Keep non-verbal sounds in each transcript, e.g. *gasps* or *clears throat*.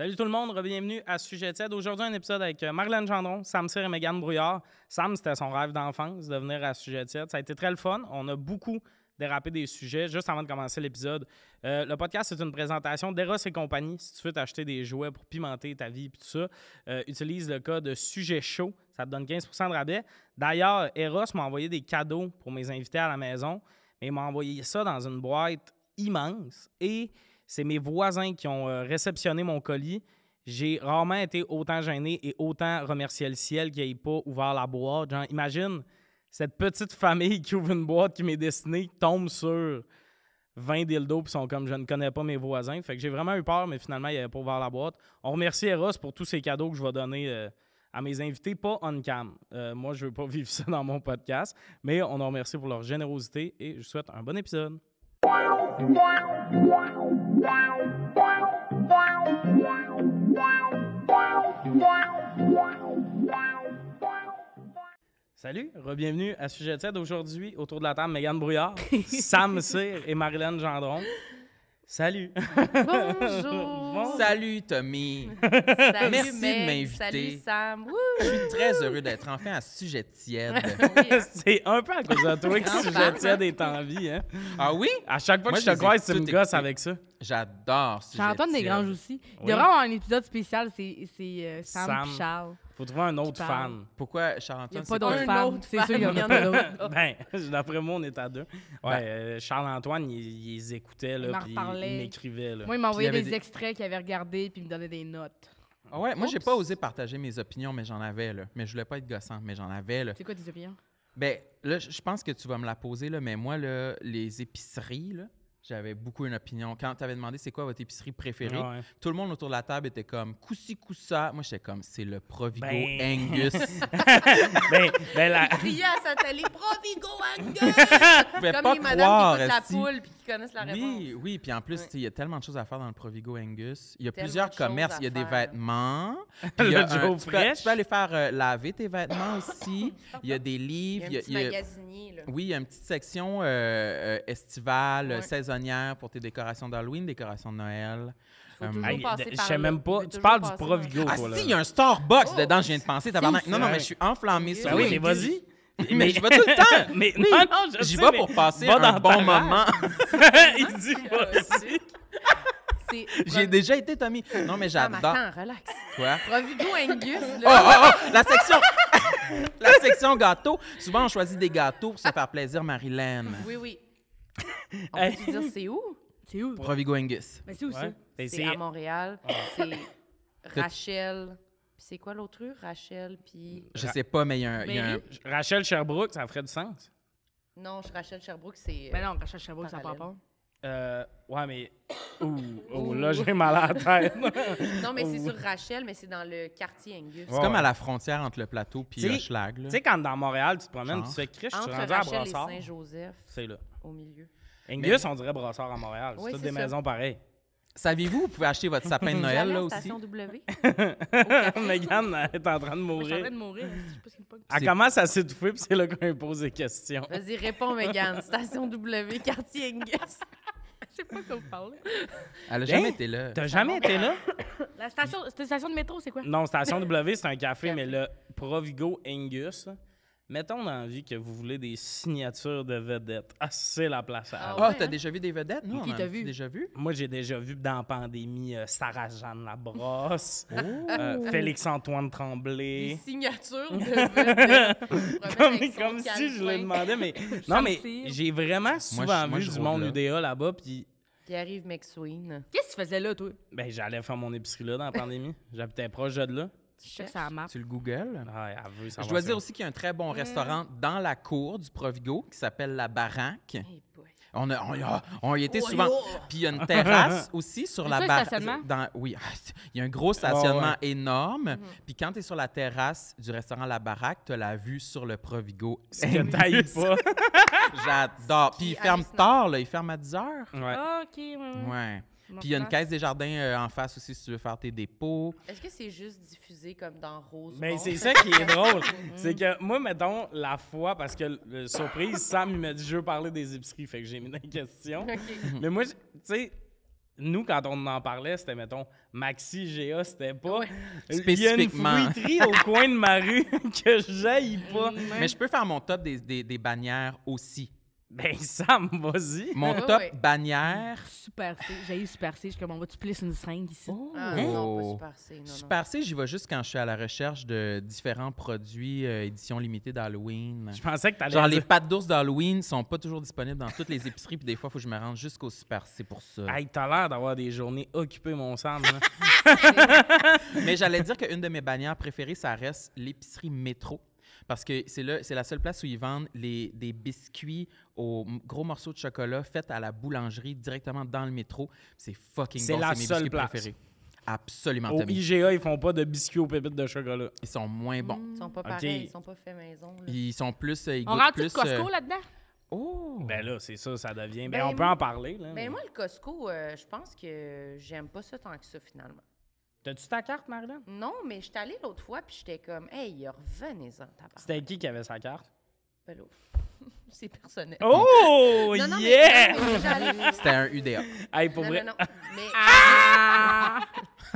Salut tout le monde, bienvenue à Sujet Tied. Aujourd'hui, un épisode avec euh, Marlène Gendron, Sam Sir et Megan Brouillard. Sam, c'était son rêve d'enfance de venir à Sujet Tiède. Ça a été très le fun. On a beaucoup dérapé des sujets. Juste avant de commencer l'épisode, euh, le podcast, c'est une présentation d'Eros et compagnie. Si tu veux t'acheter des jouets pour pimenter ta vie et tout ça, euh, utilise le code Sujet Chaud. Ça te donne 15 de rabais. D'ailleurs, Eros m'a envoyé des cadeaux pour mes invités à la maison, mais il m'a envoyé ça dans une boîte immense et c'est mes voisins qui ont euh, réceptionné mon colis. J'ai rarement été autant gêné et autant remercié le ciel qu'il n'ait pas ouvert la boîte. Genre, imagine cette petite famille qui ouvre une boîte qui m'est destinée, tombe sur 20 dildos et sont comme je ne connais pas mes voisins. Fait que j'ai vraiment eu peur, mais finalement, il avait pas ouvert la boîte. On remercie Eros pour tous ces cadeaux que je vais donner euh, à mes invités, pas on cam. Euh, moi, je veux pas *laughs* vivre ça dans mon podcast, mais on en remercie pour leur générosité et je souhaite un bon épisode. Salut, re-bienvenue à Sujet Tiède Aujourd'hui, autour de la table, Mégane Brouillard, *laughs* Sam Cyr et Marilyn Gendron. Salut! Bonjour! Salut Tommy! Salut, Merci de m'inviter. Salut Sam! Je suis très heureux d'être enfin à Sujet Tiède. *laughs* Hein. c'est un peu à cause de toi que Sujet Tiède est en vie. Hein? Ah oui? À chaque fois que je te croise, tu me gosse avec ça. J'adore. Charles-Antoine Desgranges aussi. Il devrait avoir un épisode spécial, c'est euh, Sam, Sam. Charles. Faut trouver un autre fan. Pourquoi Charles-Antoine? Il n'y a pas d'autre fan. C'est sûr, il y en a pas d'autre. *laughs* ben, d'après moi, on est à deux. Ouais, ben. euh, Charles-Antoine, il, il, les écoutait, là, puis il m'écrivait. Moi, il m'envoyait des, extraits qu'il avait regardés, puis il me donnait des notes. Ah ouais, moi, j'ai pas osé partager mes opinions, mais j'en avais, là. Mais je voulais pas être gossant, mais j'en avais, là. C'est quoi tes opinions? Ben, là, je pense que tu vas me la poser, là, mais moi, là, les épiceries, là, j'avais beaucoup une opinion. Quand tu avais demandé c'est quoi votre épicerie préférée, ah tout le monde autour de la table était comme coussi coussa. Moi, j'étais comme c'est le Provigo ben. Angus. *laughs* *laughs* ben, ben la... Il criait à Provigo Angus! comme les madames qui la poule oui, oui. Puis en plus, il y a tellement de choses à faire dans le Provigo Angus. Il y a plusieurs commerces. Il y a des vêtements. *laughs* Il y a tu, peux, tu, peux, aller faire euh, laver tes vêtements aussi. Il y a des livres. Il y a un petit Oui, il y a une petite section euh, euh, estivale, saisonnière pour tes décorations d'Halloween, décorations de Noël. Je sais même pas. Tu parles du Provigo, ah, si, il y a un Starbucks oh, dedans, je viens de penser. Non, non, mais je suis enflammé sur ben oui, mais vas-y. *laughs* Mais je vais tout le temps. *laughs* non, J'y vais pour passer va un dans bon moment. *laughs* Il dit moi aussi. J'ai déjà été Tommy. Non, mais j'adore. attends, relax. Quoi? Provigo Angus, oh, oh, oh, la section, la section gâteau. Souvent, on choisit des gâteaux pour se faire plaisir, Marilyn. Oui, oui. On peut dire c'est où? C'est où? Provigo Angus. Mais c'est où ça? Ben, c'est à Montréal. Ah. C'est Rachel. Puis c'est quoi l'autre rue? Rachel, puis... Je sais pas, mais il y a un... Rachel Sherbrooke, ça ferait du sens. Non, Rachel Sherbrooke, c'est... Euh, mais non, Rachel Sherbrooke, ça n'a pas Euh, ouais, mais. *coughs* Ouh, oh, là, j'ai mal à la tête. *laughs* Non, mais c'est sur Rachel, mais c'est dans le quartier Angus. C'est comme à la frontière entre le plateau puis le sais- tu sais, quand dans Montréal, tu te promènes, tu fais criche, tu te à Rachel Brassard. Saint-Joseph, C'est là. au milieu. Angus, on dirait Brassard à Montréal. c'est toutes des maisons pareilles. Saviez-vous, vous pouvez acheter votre sapin de Noël là aussi. Station W. Megan est en train de mourir. Elle est en train de mourir. Elle commence à s'étouffer, c'est là qu'on lui pose des questions. Vas-y, réponds, Megan. *laughs* Station W, quartier Angus. Je sais *laughs* pas de quoi vous parlez. Elle a jamais hein? été là. T'as jamais été là? La station, de métro, c'est quoi? Non, Station *laughs* W, c'est un café, mais le Provigo Angus... Mettons dans vie que vous voulez des signatures de vedettes. Ah, c'est la place à Ah, ah t'as hein? déjà vu des vedettes, non Qui t'as vu? déjà vu? Moi, j'ai déjà vu dans la pandémie euh, Sarah-Jeanne Labrosse, *laughs* oh! euh, Félix-Antoine Tremblay. Des signatures de *laughs* vedettes. comme, si je le demandais, mais... *laughs* non, mais j'ai vraiment souvent vu du monde UDA là-bas, puis... Qui arrive McSween. Qu'est-ce que tu faisais là, toi? Ben, j'allais faire mon épicerie là dans la pandémie. J'habitais proche de là tu le Google. Je dois dire aussi qu'il y a un très bon mm. restaurant dans la cour du Provigo qui s'appelle La Baraque. On, on y était oh, souvent. Puis il y a une terrasse *laughs* aussi sur la un Oui, *laughs* il y a un gros stationnement énorme. Mm-hmm. Puis quand tu es sur la terrasse du restaurant La Baraque, tu as la vue sur le Provigo. ne taille pas. J'adore. Puis il ferme tard, là. il ferme à 10 heures. Ah, OK. Puis il y a une caisse des jardins euh, en face aussi si tu veux faire tes dépôts. Est-ce que c'est juste diffusé comme dans Rose? Mais c'est ça qui est drôle. *laughs* Mm. c'est que moi, mettons, la fois, parce que euh, surprise, Sam, il m'a dit je veux parler des épiceries, fait que j'ai mis des question. *laughs* Mais moi, tu sais, nous, quand on en parlait, c'était, mettons, Maxi, GA, c'était pas. Ouais. Il y a une au coin de ma rue *laughs* que j'aille pas. Mm, Mais je peux faire mon top des, des, des bannières aussi. Ben, *laughs* Sam, vas-y. Mon top bannière. Super C. J'ai eu Super C. Je suis comme, on va-tu une seringue ici? Oh. Ah, non, pas oh. super C. j'y vais juste quand je suis à la recherche de différents produits euh, édition limitée d'Halloween. Je pensais que t'allais Genre, les pâtes d'ours d'Halloween sont pas toujours disponibles dans toutes les épiceries, puis des fois, il faut que je me rende jusqu'au Super C pour ça. Hey, t'as l'air d'avoir des journées occupées, mon Sam. *laughs* Mais j'allais dire qu'une de mes bannières préférées, ça reste l'épicerie métro. Parce que c'est c'est la seule place où ils vendent les, des biscuits aux gros morceaux de chocolat faits à la boulangerie directement dans le métro. C'est fucking bon. C'est la seule place. Préférés. Absolument. Au IGA, ils font pas de biscuits aux pépites de chocolat. Ils sont moins bons. ils sont pas pareils, ils sont pas faits maison. Ils sont plus. Euh, on rentre plus, Costco euh, là-dedans? Oh! Ben là, c'est ça, ça devient. Ben, ben on peut en parler. Là, ben mais... moi, le Costco, euh, je pense que j'aime pas ça tant que ça, finalement. T'as-tu ta carte, Marilyn? Non, mais j'étais allée l'autre fois, puis j'étais comme, hey, revenez-en, part. C'était qui qui avait sa carte? Ben, *laughs* C'est personnel. Oh, yeah! C'était un UDA. Hey, pour vrai. non, non. Mais, Ah!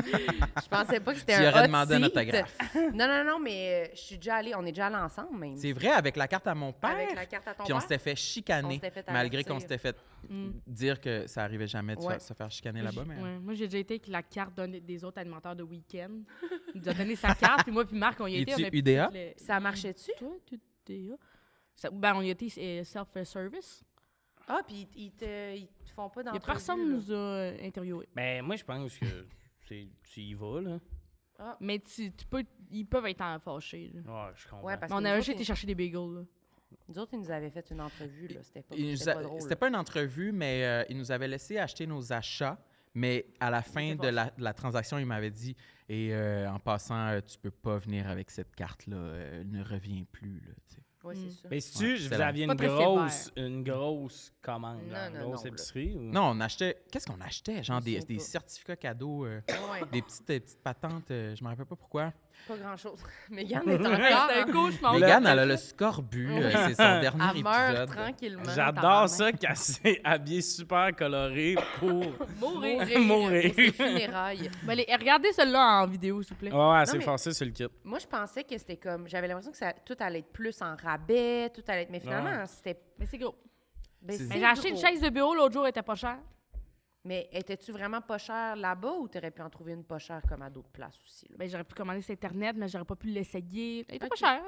je pensais pas que c'était un. Tu aurais demandé un autographe. Non, non, non, mais euh, je suis déjà allée, on est déjà allés ensemble même. C'est vrai, avec la carte à mon père. Avec la carte à ton puis on s'était fait chicaner, malgré qu'on s'était fait hmm. dire que ça arrivait jamais de se faire chicaner là-bas. Hein. Moi, j'ai déjà été avec la carte des autres alimentaires de week-end. Il nous a donné sa carte, puis moi, puis Marc, on y était. Et UDA? Ça marchait-tu? UDA. ben, on y était euh, self-service. Ah, puis ils te, ils font pas dans Il n'y a personne qui nous a interviewés. Ben, moi, je pense que tu y vas, là. Ah. Mais tu, peux, ils peuvent être en fâché. Ouais, ah, je comprends. on a juste été chercher des bagels. Là. Nous autres, ils nous avaient fait une entrevue, là. C'était pas, c'était pas une entrevue, mais euh, ils nous avaient laissé acheter nos achats. Mais à la fin de la, la transaction, ils m'avaient dit Et euh, en passant, euh, tu peux pas venir avec cette carte-là, ne reviens plus. là, tu sais. Oui, c'est hmm. ça. Mais si tu, vous aviez une grosse, une hmm. grosse commande, une grosse épicerie? Non, on achetait. Qu'est-ce qu'on achetait? Genre des, des certificats cadeaux, euh, des petites, petites patentes, euh, je ne me rappelle pas pourquoi. Pas grand-chose. *laughs* Mégane est encore. c'est un cauchemar. Mégane, elle a le scorbut. Euh, c'est son dernier Elle meurt épisode. tranquillement. J'adore ça qu'elle s'est habillée super colorée pour. *laughs* Mourir. *laughs* Mourir. funérailles. regardez celle-là en vidéo, s'il vous plaît. Ouais, ouais, c'est s'est sur le kit. Moi, je pensais que c'était comme. J'avais l'impression que tout allait être plus en rabais, tout allait être. Mais finalement, c'était. Mais c'est gros. Ben, j'ai acheté une chaise de bureau l'autre jour, elle était pas chère. Mais étais-tu vraiment pas cher là-bas ou t'aurais pu en trouver une pas chère comme à d'autres places aussi? Ben, j'aurais pu commander sur Internet, mais j'aurais pas pu l'essayer. Elle était pas cher,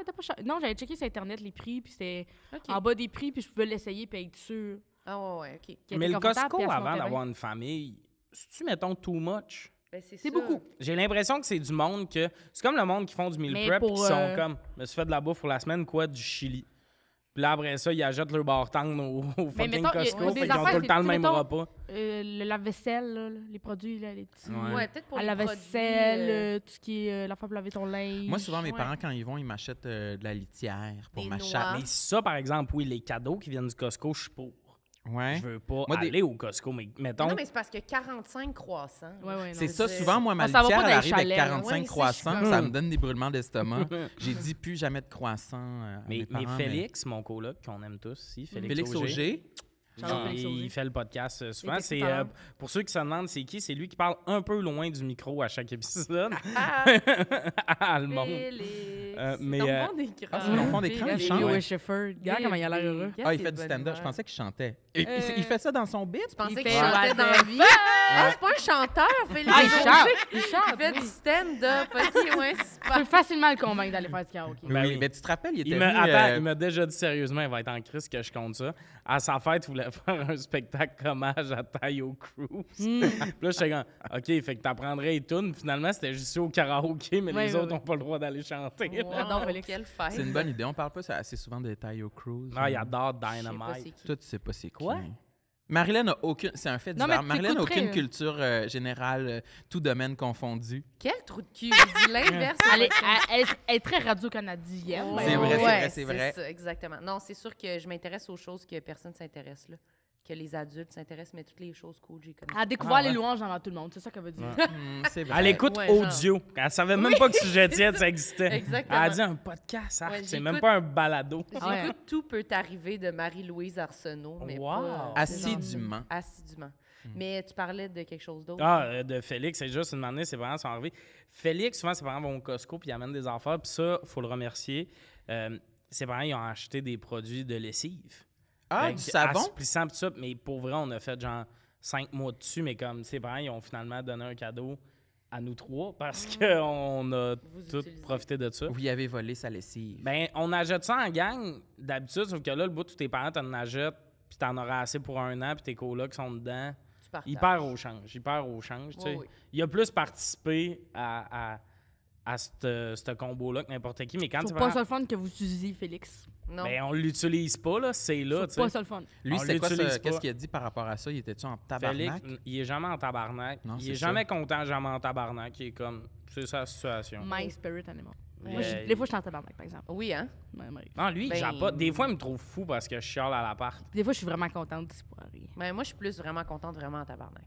Non, j'avais checké sur Internet les prix, puis c'était en bas des prix, puis je pouvais l'essayer puis être sûr. Ah ouais, ouais, OK. mais le Costco, avant d'avoir une famille, si tu mettons too much... Ben, c'est, beaucoup. J'ai l'impression que c'est du monde que... C'est comme le monde qui font du meal prep, qui sont euh, comme... « Me suis fait de la bouffe pour la semaine, quoi? Du chili. » Puis là, après ça, ils achètent leur bar au, au fucking Costco. ils qu'ils ont tout le temps le même repas. La euh, le lave-vaisselle, les produits, les petits. Ouais, peut-être pour la lave-vaisselle, euh, euh, tout ce qui la fois pour laver ton linge. Moi, souvent, mes parents, quand ils vont, ils m'achètent de la litière pour ma chatte. Mais ça, par exemple, oui, les cadeaux qui viennent du Costco, je suis pour. Ouais. Je veux pas aller au Costco, mais mettons. Non, mais c'est parce que 45 croissants. c'est ça, souvent, moi, ma ah, litière, arrive avec 45 croissants, ça me donne des brûlements d'estomac. *laughs* J'ai dit plus jamais de croissants. Euh, mais, mes mais, Félix, mon coloc, qu'on aime tous ici, mm. Félix, Félix Auger. Il, fait le podcast euh, souvent. C'est euh, pour ceux qui se demandent c'est qui, c'est lui qui parle un peu loin du micro à chaque épisode. Ah, ah. *laughs* Allemand. mais c'est le d'écran. c'est fond d'écran. Il chante. Regarde comment il a l'air heureux. Ah, il fait du stand-up. Je pensais qu'il chantait. Euh, il, fait ça dans son beat. Tu pensais qu'il chantait dans la vie? Ah, c'est pas un chanteur, Félix. Ah, il Il Il fait du stand-up. ouais, Je *laughs* facilement le convaincre d'aller faire du karaoké. Ben mais tu te rappelles, il était il venu, Attends, euh, il m'a déjà dit sérieusement, il va être en crise que je compte ça. À sa fête, il voulait *laughs* faire un spectacle hommage à Tayo Cruz. Mm. *laughs* Puis là, j'étais comme, OK, fait que t'apprendrais les tunes. Finalement, c'était juste au karaoké, mais les autres n'ont pas le droit d'aller chanter. Wow. C'est une bonne idée. On parle pas assez souvent de Tayo Cruz. Ah, il adore Dynamite. Toi, tu sais pas c'est quoi. Marilène Marilyn n'a aucune. C'est un fait Marilyn aucune euh, culture euh, générale, euh, tout domaine confondu. Quel trou de cul! l'inverse. elle, est, très radio-canadienne. C'est vrai, c'est vrai, c'est exactement. Non, c'est sûr que je m'intéresse aux choses que personne ne s'intéresse. là que les adultes s'intéressent, mais toutes les choses cool, j'ai connu. À découvrir les louanges dans tout le monde, c'est ça qu'elle veut dire. À l'écoute hmm, vrai. Elle écoute audio. Elle savait même pas que Sujet Tiède, ça existait. Exactement. Elle a dit un podcast, c'est même pas un balado. J'écoute Tout peut arriver » de Marie-Louise Arsenault, mais pas, Assidûment. assidûment. Hmm. Mais tu parlais de quelque chose d'autre. Ah, euh, de Félix, c'est juste une année, c'est vraiment sont arrivés. Félix, souvent, ses parents vont au Costco puis ils amènent des affaires, puis ça, il faut le remercier. Euh, ses parents, ils ont acheté des produits de lessive. Ah, du savon? Mais pour vrai, on a fait genre cinq mois dessus, mais comme c'est parents, ils ont finalement donné un cadeau à nous trois parce ah. qu'on a tout profité de ça. Vous y avez volé sa lessive. Ben, on ajoute ça en gang d'habitude, sauf que là, le bout de tous tes parents, t'en achètes, puis t'en auras assez pour un an, puis tes colocs sont dedans. il hyper au change, hyper au change. Tu sais, Il a plus participé à à ce combo-là que n'importe qui. Mais quand tu pas ça le fun que vous utilisez, Félix. Non. Mais ben, on l'utilise pas, là. C'est là, tu sais. pas ça fun. Lui, ah, c'est quoi Qu'est-ce qu'il a dit par rapport à ça? Il était-tu en tabarnak? Félix, il est jamais en tabarnak. il est, jamais content, jamais en tabarnak. Il est comme, c'est sa situation. My spirit animal. des fois, je suis en tabarnak, par exemple. Oui, hein? non, lui, ben, pas. Des fois, il me trouve fou parce que je chiale à l'appart. Des fois, je suis vraiment contente de pour mais moi, je suis plus vraiment contente, vraiment en tabarnak.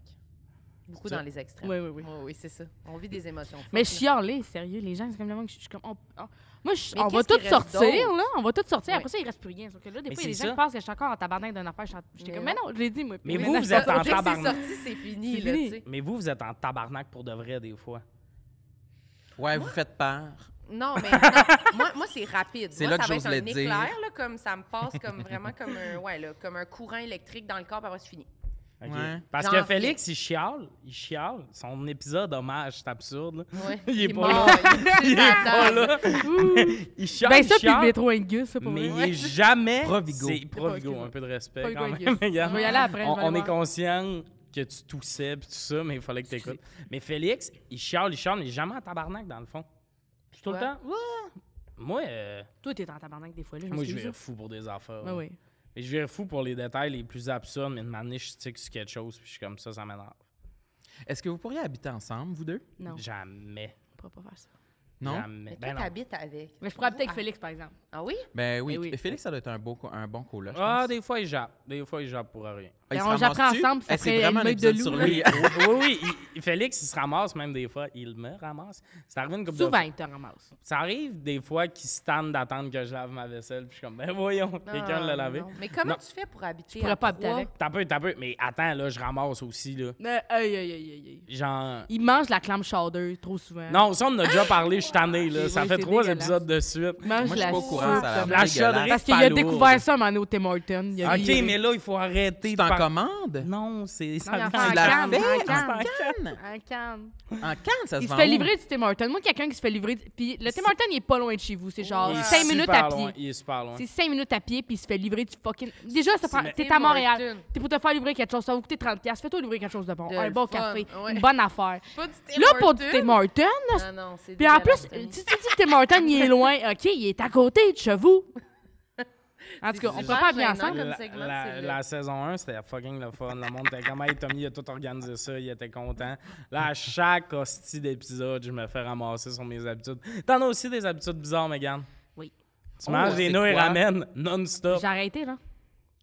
Beaucoup dans les extrêmes. Oui, oui, oui. oui, c'est ça. On vit des émotions. Fortes, mais chialer, sérieux, les gens, c'est comme le moment que je suis comme. On, moi, on va tout sortir, là. On va tout sortir. Après ça, il reste plus rien. Sauf que là, des fois, il y a des gens qui pensent que je suis encore en tabarnak d'une affaire. J'étais comme, mais non, je l'ai dit, moi. Mais, vous, vous êtes en tabarnak. c'est sorti, c'est fini, là, Mais vous, vous êtes en tabarnak pour de vrai, des fois. Ouais, vous faites peur. Non, mais non. *laughs* moi, moi c'est rapide. C'est là que j'ose le dire. comme ça me passe comme vraiment comme un, ouais, là, comme un courant électrique dans le corps, après, c'est fini. Parce que Félix, il chiale, il chiale. Son épisode hommage, c'est absurde. *laughs* il est il pas mort. là. *laughs* il est pas là. *laughs* il chiale, ben, ça, il chiale. trop pour Mais il est jamais... Provigo. C'est Provigo, un peu de respect quand même. On, est conscient que tu toussais puis tout ça, mais il fallait que tu écoutes. Mais Félix, il chiale, il chiale, mais il est jamais en tabarnak, dans le fond. tout le temps... Moi... Euh, Toi, en tabarnak des fois. je moi, je vais fou pour des affaires. Ben oui, oui je viens fou pour les détails les plus absurdes, mais de manière je tique sur quelque chose, puis je suis comme ça, ça m'énerve. Est-ce que vous pourriez habiter ensemble, vous deux? Non. Jamais. On pourra pas faire ça. Non? Jamais. Mais Ben habites avec. Mais je pourrais habiter avec ah. Félix, par exemple. Ah ben oui? Ben oui. Félix, ça doit être un, beau, un bon coloc. Ah, des fois, il jappe. Des fois, il jappe pour rien. Ben, on j'apprends ensemble, C'est serait vraiment un de loup. Sur lui. *laughs* oui, oui, Félix, il se ramasse même des fois. Il me ramasse. Ça arrive une ça. Souvent, il te ramasse. Ça arrive des fois qu'il se tente d'attendre que je lave ma vaisselle. Puis je suis comme, ben voyons, quelqu'un ah, l'a lavé. Mais comment tu fais pour habiter Je pourrais pas habiter avec. T'as peu, t'as peu. Mais attends, là, je ramasse aussi, là. Mais, aïe, aïe, aïe, aïe. Genre... Il mange la clame chowder trop souvent. Non, ça, on en a déjà parlé, je suis tanné, là. Ah, ça fait trois épisodes de suite. Moi, je suis pas au courant, ça La Parce qu'il a découvert ça, à Tim Hortons. OK, mais là, il faut arrêter de commande? Non, c'est ça. Non, il en, fait en canne. En Cannes. En ça se Il se fait livrer du Tim Hortons. Moi, quelqu'un qui se fait livrer. Puis le Tim Hortons, il est pas loin de chez vous. C'est genre 5 minutes à pied. Il est super loin. C'est 5 minutes à pied, puis il se fait livrer du fucking. Déjà, c'est à Montréal. Tim T'es pour te faire livrer quelque chose. Ça va coûter 30$. Fais-toi livrer quelque chose de bon. un bon café. Une bonne affaire. Là, pour du Tim Hortons, Ah non, c'est Puis en plus, tu dis que Tim Hortons, il est loin. OK, il est à côté de chez vous. En tout cas, on pas bien ensemble. La, la, la, saison 1, c'était fucking le fun. Le monde était comme, hey, Tommy, il a tout organisé ça, il était content. Là, à chaque hostie d'épisode, je me fais ramasser sur mes habitudes. T'en as aussi des habitudes bizarres, Megan? Oui. Tu manges oh, des noeuds et ramen non-stop. J'ai arrêté, là.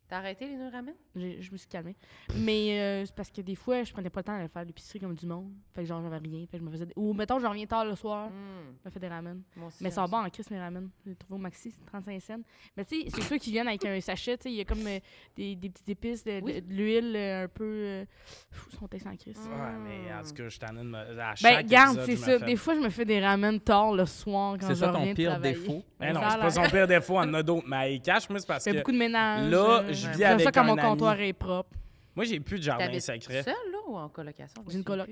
T'as arrêté les noeuds et ramen? je me suis calmée. Mais euh, c'est parce que des fois, je prenais pas le temps de faire l'épicerie comme du monde. Fait que genre, j'avais rien. je me faisais. Ou mettons, j'en reviens tard le soir. Hmm. Je me fais des ramen. mais ça va en crise, mes ramen. J'ai trouvé au maxi, 35 cents. Mais tu sais, c'est ceux qui viennent avec un sachet. Tu sais, il y a comme euh, des, des, petites épices, de, l'huile euh, un peu. fou, son texte en crise. Mm. Ouais, mais en tout cas, je t'en ai de À ben, chaque ben, garde, c'est ça. Des fois, je me fais des ramen tard le soir quand je reviens. C'est ça ton pire défaut. Mais eh non, c'est pas son pire défaut. On en a d'autres. Mais cache, c'est parce que. beaucoup de ménage. Là, je vis avec un moi, j'ai plus de jardin secret. seul, là, ou en colocation? J'ai une coloc.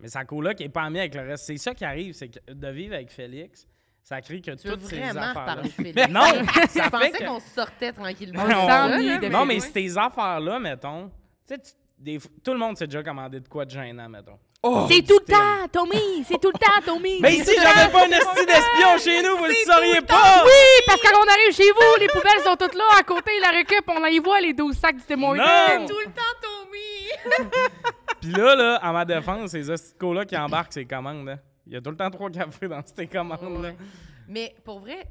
Mais sa coloc n'est pas amie avec le reste. C'est ça qui arrive, c'est que de vivre avec Félix, ça crée que tu toutes ces affaires-là. *laughs* non, ça Je qu'on sortait tranquillement. non, mais ces affaires-là, mettons, tout le monde s'est déjà commandé de quoi de gênant, mettons. Oh, c'est tout le temps, Tommy! C'est tout le temps, Tommy! Mais ici, j'avais pas un esti d'espion chez nous, vous le sauriez pas! Oui, parce que on arrive chez vous, les poubelles sont toutes là, à côté, la récup, on y voit, les 12 sacs du témoignage. C'est tout le temps, Tommy! *laughs* Puis là, là, à ma défense, ces hosticos-là qui embarquent ces commandes, hein. il y a tout le temps trois cafés dans ces commandes-là. Mais pour vrai,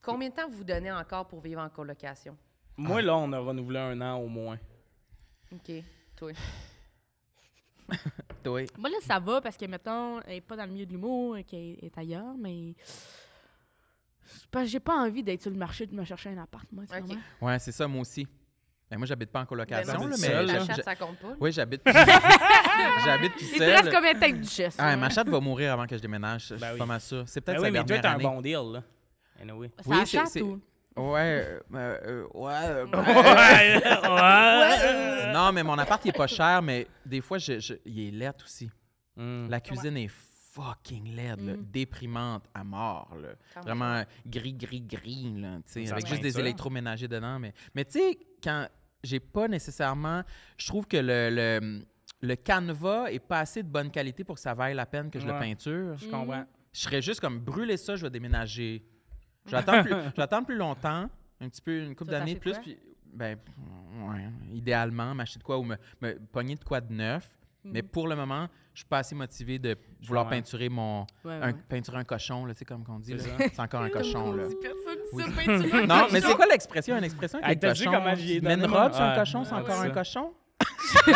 combien de temps vous donnez encore pour vivre en colocation? Moi, là, on a renouvelé un an au moins. OK, toi. *laughs* Moi, là, ça va parce que, mettons, elle n'est pas dans le milieu de l'humour et qu'elle est ailleurs, mais. C'est parce j'ai pas envie d'être sur le marché de me chercher un appartement. moi. Ouais, c'est ça, moi aussi. Ben, moi, j'habite pas en colocation, ben non, mais. la chatte, ça compte pas. Oui, j'habite. *laughs* j'habite tout seul. Il te reste comme de duchesse? Ah, ma chatte va mourir avant que je déménage. je ben suis pas mal C'est ben peut-être oui, mais tu un bon deal, là. Oui, c'est euh, euh, euh, *laughs* ben, ouais, ouais, ouais, Non, mais mon appart, il est pas cher, mais des fois, je, il est laid aussi. Hmm. La cuisine est fucking laide, hmm. déprimante à mort. Ah Vraiment gris, gris, gris, avec juste des électroménagers dedans. Mais, mais tu sais, quand j'ai pas nécessairement. Je trouve que le, le, le canevas est pas assez de bonne qualité pour que ça vaille la peine que je le peinture. Je comprends. Hmm. Je serais juste comme brûler ça, je vais déménager. J'attends plus, j'attends *laughs* plus longtemps, un petit peu, une couple d'années de plus, puis, ben, idéalement, m'acheter de quoi ou me, pogner de quoi de neuf. Mais hmm. pour le moment, je suis pas assez motivé de vouloir peinturer mon un, peinturer un cochon là, tu sais comme qu'on dit c'est encore un cochon là. Oui. non, mais c'est quoi l'expression Une expression qui est cochon. Comment une robe sur un cochon, c'est encore un cochon *laughs*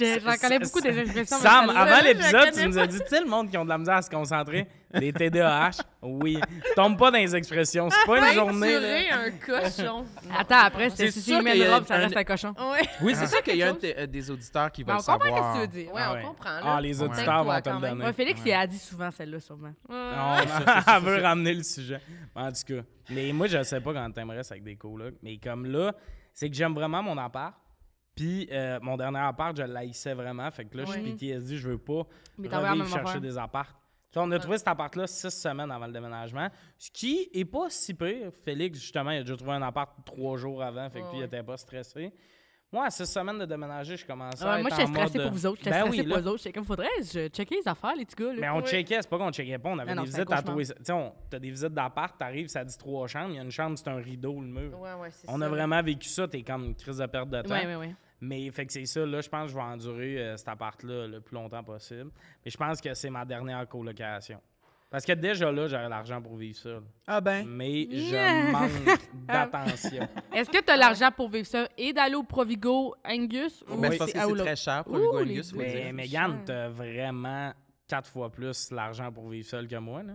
J'en connais beaucoup des expressions. Sam, avant l'épisode, tu nous as dit, tu sais, le monde qui ont de la misère à se concentrer. Des TDAH, oui. Tombe pas dans les expressions. C'est pas une journée. veux là. un cochon. Attends, après, c'est si tu mets une robe, ça reste un cochon. Oui, c'est ça ah. qu'il y a euh, des auditeurs qui ben, veulent on savoir. On comprend ce que tu veux dire. on comprend. Ah, les auditeurs vont te le donner. Félix, il a dit souvent celle-là, sûrement. Ah, *laughs* elle veut ramener le sujet. En tout cas, mais moi, je sais pas quand t'aimerais ça avec des colocs, mais comme là, c'est que j'aime vraiment mon appart. Puis euh, mon dernier appart, je l'haïssais vraiment. Fait que là, je suis PTSD, je veux pas aller chercher des apparts on a trouvé cet appart-là six semaines avant le déménagement, ce qui est pas si pire. Félix, justement, il a déjà trouvé un appart trois jours avant, fait que il était pas stressé. Moi, à six semaines de déménager, je commençais à être Moi, suis stressé pour vous autres. J'étais ben stressé pour vous autres. Il comme, faudrait je checker les affaires, les petits gars. Mais on checkait. C'est pas qu'on checkait pas. On avait des visites à tous Tu t'as des visites d'appart, t'arrives, ça dit trois chambres. Il y a une chambre, c'est un rideau, le mur. on a vraiment vécu ça. T'es comme une crise de perte de temps. Mais fait c'est ça, là, je pense que je vais endurer euh, cet appart-là le plus longtemps possible. Mais je pense que c'est ma dernière colocation. Parce que déjà là, j'aurais l'argent pour vivre seul. Ah ben. Mais je manque *laughs* d'attention. Est-ce que tu as l'argent pour vivre seul et d'aller au Provigo Angus ou Mais ça c'est très cher, Provigo Angus. mais, dire. mais as vraiment quatre fois plus l'argent pour vivre seul que moi, là.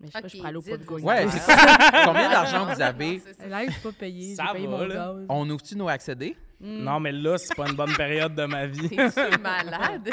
Mais je sais okay, pas, je prends l'eau pas de c'est ça. Combien d'argent vous *laughs* avez? Là, je suis pas payé. Ça va, mon On ouvre-tu nos accédés? Mm. Non, mais là, c'est pas une bonne période de ma *laughs* vie. C'est tu malade?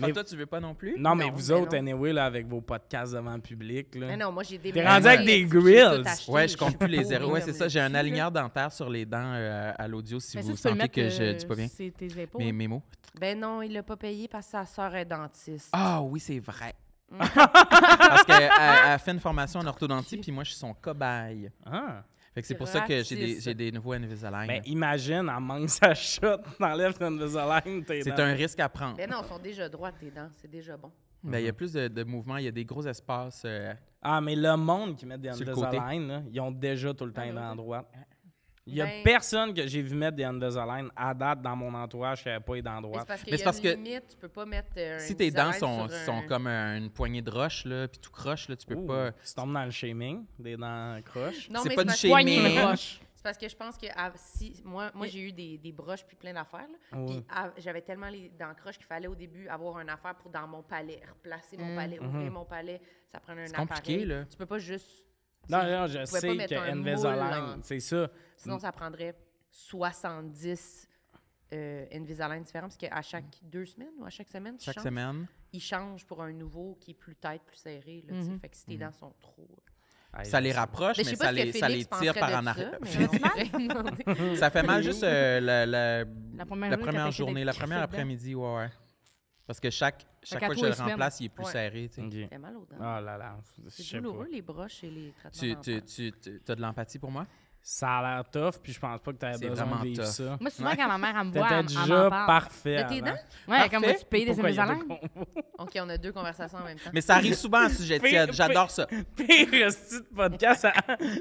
mais ah, toi, tu veux pas non plus? Non, mais vous autres, anyway, là, avec vos podcasts devant le public. Là. Mais non, moi, j'ai des. T'es rendu avec des grills. ouais, je compte plus les zéros. c'est ça. J'ai un aligneur dentaire sur les dents euh, à l'audio si vous sentez que je euh, dis pas bien. C'est tes épaules. Mais, mes mots. Ben non, il l'a pas payé parce que sa sœur est dentiste. Ah oui, c'est vrai. Mm. parce qu'elle a fait une formation en orthodontie, puis moi, je suis son cobaye. Ah! c'est pour ça que j'ai des, j'ai des nouveaux Invisalign. Ben, imagine, en manque sa chute, *laughs* t'enlèves ton Invisalign, tes C'est un risque à prendre. Mais ben non, ils sont déjà droits, tes dents. C'est déjà bon. Ben, il y a plus de, de mouvements, il y a des gros espaces. Euh, ah, mais le monde qui met des Invisalign, ils ont déjà tout le temps ah, les dents ah. Il n'y a ben, personne que j'ai vu mettre des Invisalign à date dans mon entourage ne savais pas les d'endroit. Mais c'est parce que, limite, tu peux pas mettre euh, si tes dents sont, comme une poignée de roche là, puis tout croche là, tu peux pas. Tu tombes dans le shaming, des dents croches. Non, c'est pas du shaming. *laughs* C'est parce que je pense que si moi, j'ai eu des, des, broches puis plein d'affaires. Puis j'avais tellement les dents croches qu'il fallait au début avoir une affaire pour dans mon palais, replacer mon mm. palais, ouvrir mhm. mon palais, ça prend un appareil. Compliqué, là. Tu peux pas juste non, non, je sais que Invisalign, c'est ça. Sinon, ça prendrait 70 euh, Invisalign différents, parce qu'à chaque deux semaines ou à chaque semaine, chaque semaine. ils changent pour un nouveau qui est plus tête, plus serré. Ça mhm. Fait que si tes mhm. son trou. Euh. ça les rapproche, mais, ça, les, ça, les, tire par en arrière. *laughs* *laughs* Ça, fait mal juste euh, la, première, la première journée, la première après-midi, ouais, ouais. Parce que chaque, chaque fois que je le remplace, il est plus serré. Tu sais. mal aux dents. Ah là là. C'est douloureux, les broches et les traitements. Tu, tu, tu as de l'empathie pour moi? ça a l'air tough, puis je pense pas que t'avais besoin de vivre ça. Moi, souvent, quand ma mère, elle me voit, elle, déjà parle. T'es parfait. Hein. tes dents? Ouais, comme tu payes des émises à OK, on a deux conversations en même temps. Mais ça arrive souvent à sujet J'adore ça. Pire style podcast.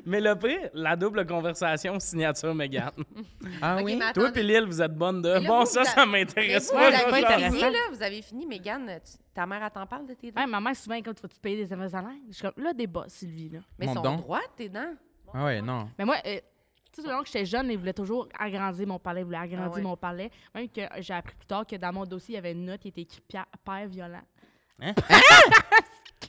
mais le pire, la double conversation signature Mégane. *laughs* ah oui? Toi et Lille, vous êtes bonne de... bon, ça, ça m'intéresse pas. Vous avez fini, là? Vous avez fini, Mégane? Ta mère, elle t'en parle de tes dents? Ouais, ma mère, souvent, quand tu vas-tu payer des émises à Je suis comme, là, débat, Sylvie, là. Mais sont droits tes dents? Ah non. Mais moi, euh, tout le que j'étais jeune, ils voulaient toujours agrandir mon palais, ils voulaient ah agrandir mon palais. Même que j'ai appris plus tard que dans mon dossier, il y avait une note qui était écrite père violent. hein? *laughs* hein?